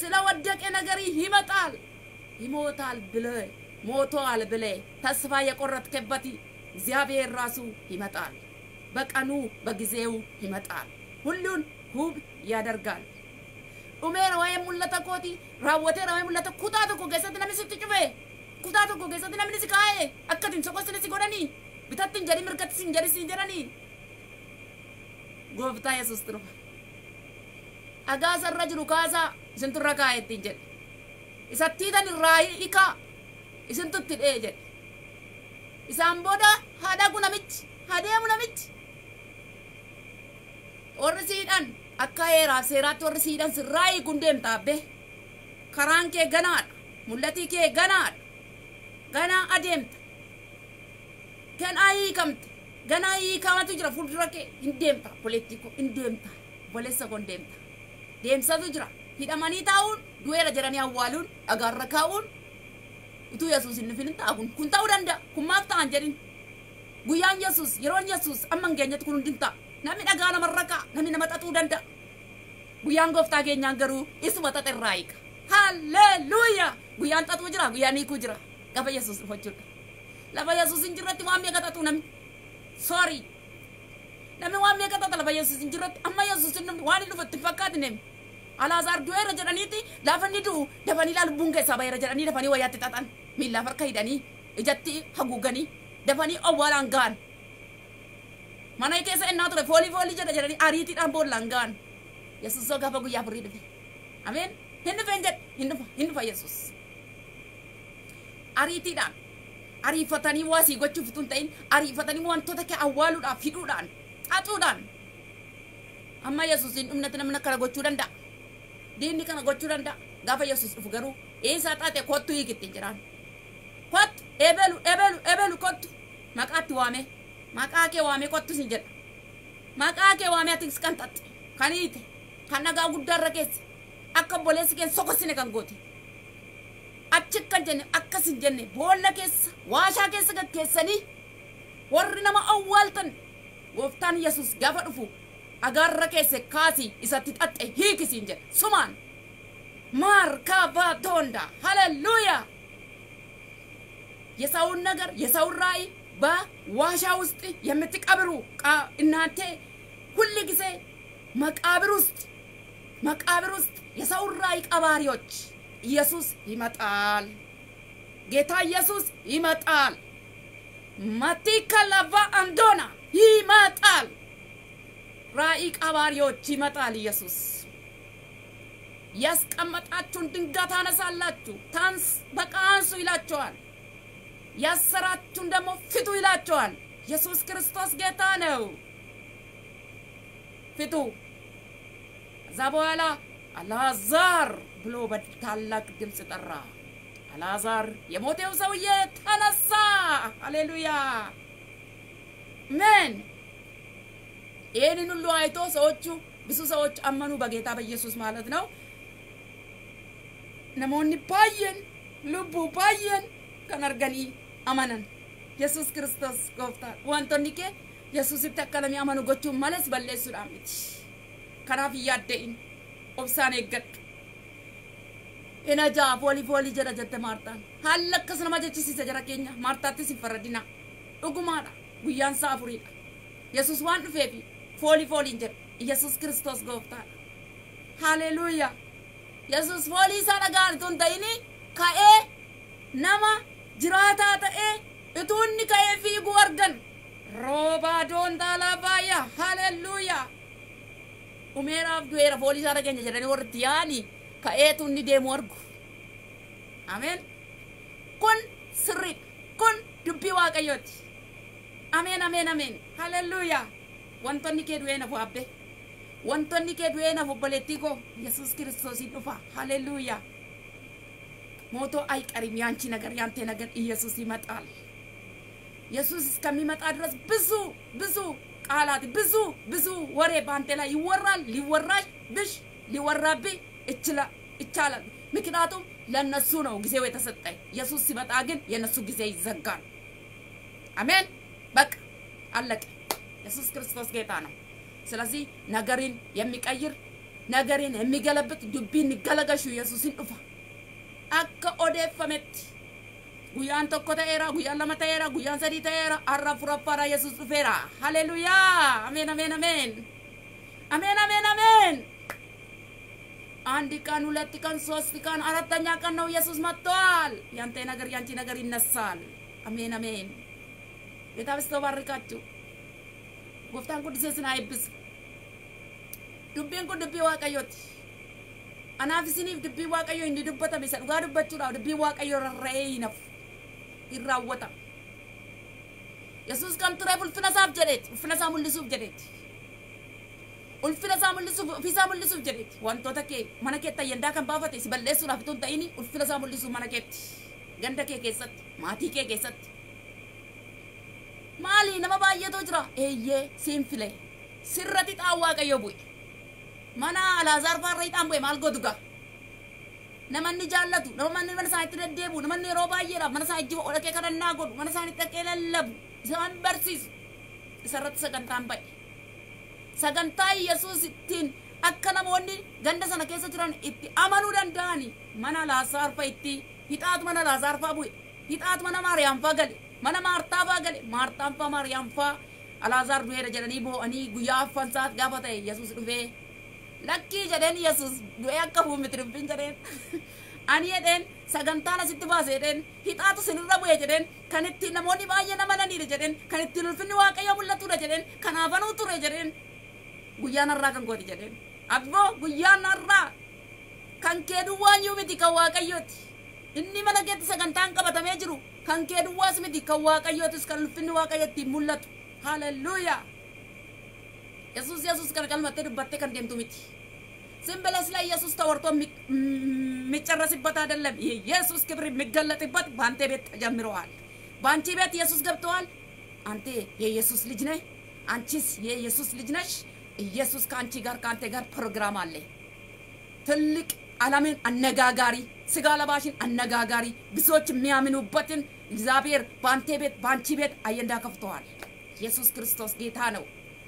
Speaker 1: ስለ ወደቀ ነገርህ ይመጣል። ይሞታል ብለ ሞቷል ብለ ተስፋ የቆረጥክበት እግዚአብሔር ራሱ ይመጣል። በቀኑ በጊዜው ይመጣል። ሁሉን ውብ ያደርጋል። Umeen waa'ee mul'ata kooti raawwatee raawwee mul'ata kutaa tokko keessatti namni sitti cufee kutaa tokko keessatti namni si kaa'ee akkatiin soqosni si godhanii bitatti hin jedhi sin si hin jedhi si hin jedhanii. Gooftaa Yesuus tura. Dhagaa sarara jiru kaasaa isinturra kaa'e ittiin jedhe. Isattiitan irraa hiika isintutti dhee jedhe. Isaan booda haadha kun namichi hadeemu namichi. Warri siidhan akka heeraaf seeraatti warri siidhan sirraa eeguun deemtaabbe karaan kee ganaadha mul'atii kee ganaadha ganaa adeemta ganaa hiikamte ganaa hiikamatu jira fuuldura kee hin deemta poleetikoo hin deemta obboleessa koon deemta deemsatu jira hidhamanii taa'uun du'eera jedhanii awwaaluun dhagaarra kaa'uun utuu yesuus hin dhufin ta'a kun kun ta'uu danda'a kun maaf ta'an jedhin guyyaan yesuus yeroon yesuus amma hin geenyetti kun hundi ta'a. Nami dhagaa nama raqa Nami nama xaxuu danda'a guyyaan gooftaa keenyaan garuu isuma xaxa irraa hiika halleluuyaa guyyaan xaxuu jira guyyaan hiikuu jira lafa yesuus dhufachuudha lafa yesuus hin jirratti waan meeqa xaxuu namni soorii namni waan meeqa xaxa lafa Yesus hin jirratti amma yesuus waan wali dhufatti fakkaati nemi Ala du'e irra jedhaniiti laafa inni du'u dafanii ilaalu bunga isaa ba'e irra jedhanii dafanii wayyaatti xaxan miillaa farka hidhanii hagugani, haguuganii dafanii awalan gan. mana keessa innaa foli foolii foolii jedha jedhanii ariitiidhaan boollaan ga'an yesuus yoo gaafa guyyaa furii dhufe ameen hin dhufeen jedhe hin dhufa hin dhufa yesuus ariitiidhaan ariifatanii waa sii gochuuf tun ta'in fatani ke ariifatanii wantoota kee dan atu dan amma yesus yesuus hin dhumnatti namni akkana gochuu danda'a diinni kana yesus danda'a gaafa yesuus dhufu garuu eesaa xaate kottu hiikitti jiraan kottu ebelu ebelu ebelu kottu maqaatti waamee maqaa kee waamee qottu si jedha maqaa kee waamee ati kan xaxxe kan hiite kan nagaa guddaarra keessa akka boleessi soko sine kan goote achi kan jenne akka sin jenne boolla keessa waashaa keessa gaggeessanii warri nama awwaaltan gooftaan yesus gaafa dhufu agaarra keessa kaasii isatti xaxxe hiikisiin jedha sumaan maarkaa baatonda haleluuyaa የሰውን ነገር የሰውን ራእይ በዋሻ ውስጥ የምትቀብሩ እናንተ ሁል ጊዜ መቃብር ውስጥ መቃብር ውስጥ የሰው ራይ ቀባሪዎች ኢየሱስ ይመጣል። ጌታ ኢየሱስ ይመጣል። ማቲካ አንዶና ይመጣል። ራእይ ቀባሪዎች ይመጣል ኢየሱስ። ያስቀመጣችሁን ድንጋይ ታነሳላችሁ። ታንስ በቃ አንሱ ይላቸዋል። ያሰራችሁን ደግሞ ፍቱ ይላቸዋል። ኢየሱስ ክርስቶስ ጌታ ነው። ፍቱ። ከዛ በኋላ አላዛር ብሎ በታላቅ ድምፅ ጠራ። አላዛር የሞተው ሰውዬ ተነሳ። ሃሌሉያ። ምን ይህንን ሁሉ አይቶ ሰዎቹ ብዙ ሰዎች አመኑ በጌታ በኢየሱስ ማለት ነው። ነሞኒ ባየን ልቡ ባየን ከነርገኒ አማነን የሱስ ክርስቶስ ጎፍታ ዋንቶኒ ኬ የሱስቲ akkana mi'a amanu gochuun males balleessuudhaan miti kanaaf yaadda'in obsaan eeggadhu ina jaa foolii foolii jedha jette maartaan haalli akkas nama jechisiise jara keenya maartaattis hin farradina dhugumaadha guyyaan isaa afuriidha yesus waan dhufeef foolii fooliin jedhe yesus kiristoos gooftaadha haaleluuyaa yesus foolii isaa dhagaan ta'ini ka'ee nama jiraataa ta'ee utuu inni ka'ee fiiguu argan roobaa doontaa lafaayya haleluuyaa umeeraaf du'eera foolisaa dhageenya jedhanii warri itti yaani ka'eetu inni deemu argu ameen kun sirriidha kun dubbii waaqayyooti ameen ameen ameen haleluuyaa wantoonni kee du'ee na bu'abbe wantoonni kee du'ee na obboleettii koo yesuus kiristoosiin dhufa haleluuyaa ሞቶ አይቀርም። ያንቺ ነገር፣ ያንተ ነገር ኢየሱስ ይመጣል። ኢየሱስ እስከሚመጣ ድረስ ብዙ ብዙ ቃላት ብዙ ብዙ ወሬ በአንተ ላይ ይወራል። ሊወራሽ ብሽ ሊወራብ ይቻላል። ምክንያቱም ለነሱ ነው ጊዜው የተሰጠ። ኢየሱስ ሲመጣ ግን የነሱ ጊዜ ይዘጋል። አሜን። በቃ አለቀ። ኢየሱስ ክርስቶስ ጌታ ነው። ስለዚህ ነገርን የሚቀይር ነገርን የሚገለብጥ ዱቢን እንገለገሹ ኢየሱስን እፋ akka odeeffametti guyyaan tokko ta'eera guyyaan lama ta'eera guyyaan sadii tera, arra furaffaara yesus dhufeera halleluyaa ameen ameen ameen Amin amin kan amin. Amin amin ulatti kan soosti kan arattanyaa kan na'u yesus mattoal yaan yang nagari nasal. nagari amin. ameen ameen beetaabistoo barrikaachu gooftaan guddisee sinaa eebbisu dubbiin kun dubbii kayoti. Anaaf isiniif dubbii waaqayyoo inni dubbatame isa dhugaa dubbachuudhaaf dubbii waaqayyoo rarra'ee hinaaf hin raawwatamu. Yesuus kan ture ulfina isaaf jedheeti ulfina isaa mul'isuuf jedheeti. Ulfina isaa mul'isuuf ofii isaa mul'isuuf jedheeti wantoota kee mana keetti ayyandaa kan baafate si balleessuudhaaf itoo hin ta'in ulfina isaa mul'isuuf mana keetti ganda kee keessatti maatii kee keessatti. Maali nama baay'eetu jira eeyyee siin file sirratti xaawwaa qayyoo bu'e. mana mal alaazaarfaarra hidhaan bu'e maal godhu gaa namanni jaallatu namanni mana isaa itti deddeebu namanni yeroo baay'eedhaaf mana isaa ijjiba dhaqee kadhannaa godhu mana isaa dhaqee lallabu isaan barsiisu isarratti sagantaan bahe sagantaa yesus tin akka namoonni ganda sana keessa tiran itti amanu dan dani mana fa itti hitat mana fa bu hitat mana fa gale mana Marta fa maartaafaa gale maartaanfaa maariyaanfaa alaazaar du'eera jedhanii boo'anii guyyaa affansaat gaafa ta'e yesuus dhufee lakkii jedheen yesus du'ee akka fuumitiribbiin jedheen ani jedheen sagantaan asitti baase jedheen hixaatu sinirra bu'e jedheen kan ittiin namoonni baay'een amananiidha jedheen kan ittiin ulfinni waaqayyo mul'atudha jedheen kanaafanuu ture jedheen guyyaan har'aa kan kooti jedheen abboo guyyaan har'aa kan kee duwwaa iyyuu miti kan waaqayyooti inni mana keetti sagantaan qabatamee jiru kan kee duwwaas miti kan waaqayyootis kan ulfinni waaqayyo ittiin mul'atu hallelujah. ኢየሱስ ኢየሱስ ቀርጫል መጥተህ ድበቴ ከንደምቱ ምት ዝም ብለህ ስለ ኢየሱስ ተወርቶ የሚጨረስበት አይደለም። የኢየሱስ ክብር የሚገለጥበት በአንተ ቤት ተጀምረዋል። በአንቺ ቤት ኢየሱስ ገብተዋል። አንተ የኢየሱስ ልጅ ነህ፣ አንቺስ የኢየሱስ ልጅ ነሽ። ኢየሱስ ከአንቺ ጋር ከአንተ ጋር ፕሮግራም አለ ትልቅ ዓለምን አነጋጋሪ ስጋ ለባሽን አነጋጋሪ ብዙዎች የሚያምኑበትን እግዚአብሔር በአንተ ቤት በአንቺ ቤት አየንዳ ከፍተዋል። ኢየሱስ ክርስቶስ ጌታ ነው።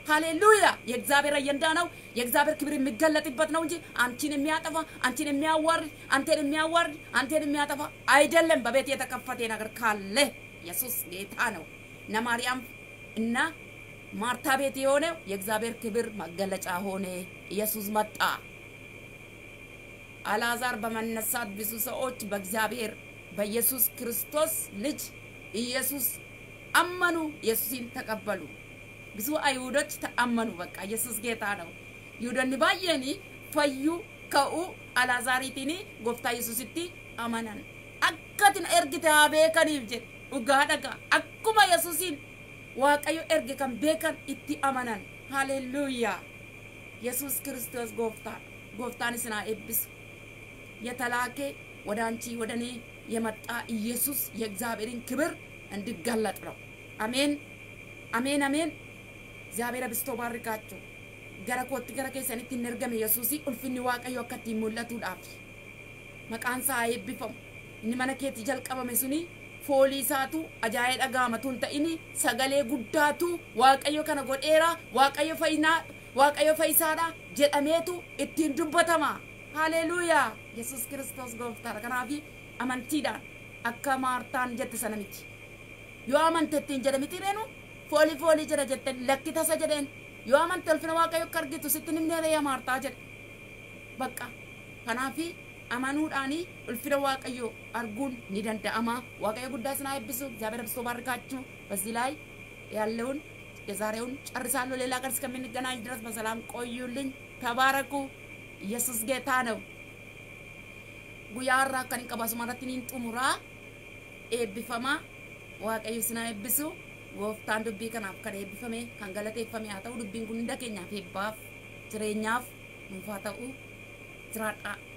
Speaker 1: ሃሌሉያ። የእግዚአብሔር አየንዳ ነው። የእግዚአብሔር ክብር የሚገለጥበት ነው እንጂ አንቺን የሚያጠፋ አንቺን የሚያዋርድ አንቴን የሚያዋርድ አንቴን የሚያጠፋ አይደለም። በቤት የተከፈተ ነገር ካለ ኢየሱስ ጌታ ነው። እነ ማርያም እና ማርታ ቤት የሆነው የእግዚአብሔር ክብር መገለጫ ሆነ። ኢየሱስ መጣ። አላዛር በመነሳት ብዙ ሰዎች በእግዚአብሔር በኢየሱስ ክርስቶስ ልጅ ኢየሱስ አመኑ፣ ኢየሱስን ተቀበሉ። ብዙ አይሁዶች ተአመኑ። በቃ ኢየሱስ ጌታ ነው። ይሁዶን ባየኒ ፈዩ ከኡ አላዛሪቲኒ ጎፍታ ኢየሱስቲ አመናን አካትን ኤርግተ ቤከኒፍ ጀ ዱጋ ደጋ አኩማ ኢየሱሲን waaqayyo erge kan beekan itti amanan haleluya yesus kristos gooftaan gooftaan isinaa eebbisu የተላከ ወደ አንቺ ወደ እኔ የመጣ ኢየሱስ የእግዚአብሔርን ክብር እንዲጋለጥ ነው። አሜን አሜን አሜን። እግዚአብሔር አብስቶ ባርካችሁ gara kootti gara keessanitti hin ergame yesuusii ulfinni waaqayyo akka ittiin mul'atuudhaaf maqaan isaa eebbifamu inni mana keetti jalqabame suni foolii isaatu ajaa'ee dhagaamatu hin ta'ini sagalee guddaatu waaqayyo kana godheera waaqayyo fayyinaa waaqayyo fayyisaadha jedhameetu ittiin dubbatama haleluuyaa yesuus kiristoos gooftaadha kanaaf amantiidhaan akka maartaan jette sana miti yoo amantettiin jedhe miti reenu foolii foolii jira jetteen lakki tasa jedheen yoo amante ulfina waaqayyo akka argitu sitti nimni reeyya maartaa jedhe bakka kanaafi amanuudhaanii ulfina waaqayyo arguun ni danda'ama waaqayyo guddaa sinaa eebbisu እግዚአብሔር አብዝቶ ባርካችሁ በዚህ ላይ ያለውን የዛሬውን ጨርሳለሁ ሌላ ቀን እስከምንገናኝ ድረስ በሰላም ቆዩልኝ ተባረኩ ኢየሱስ ጌታ ነው ጉያራ ከንቀባሱ ማለት ኒን ጥሙራ ኤብፈማ waaqayyo sinaa eebbisu gooftaan dubbii kanaaf kan eebbifame kan galateeffame haa ta'u dubbiin kun hunda keenyaaf heebbaaf jireenyaaf nuuf ta'u jiraadhaa.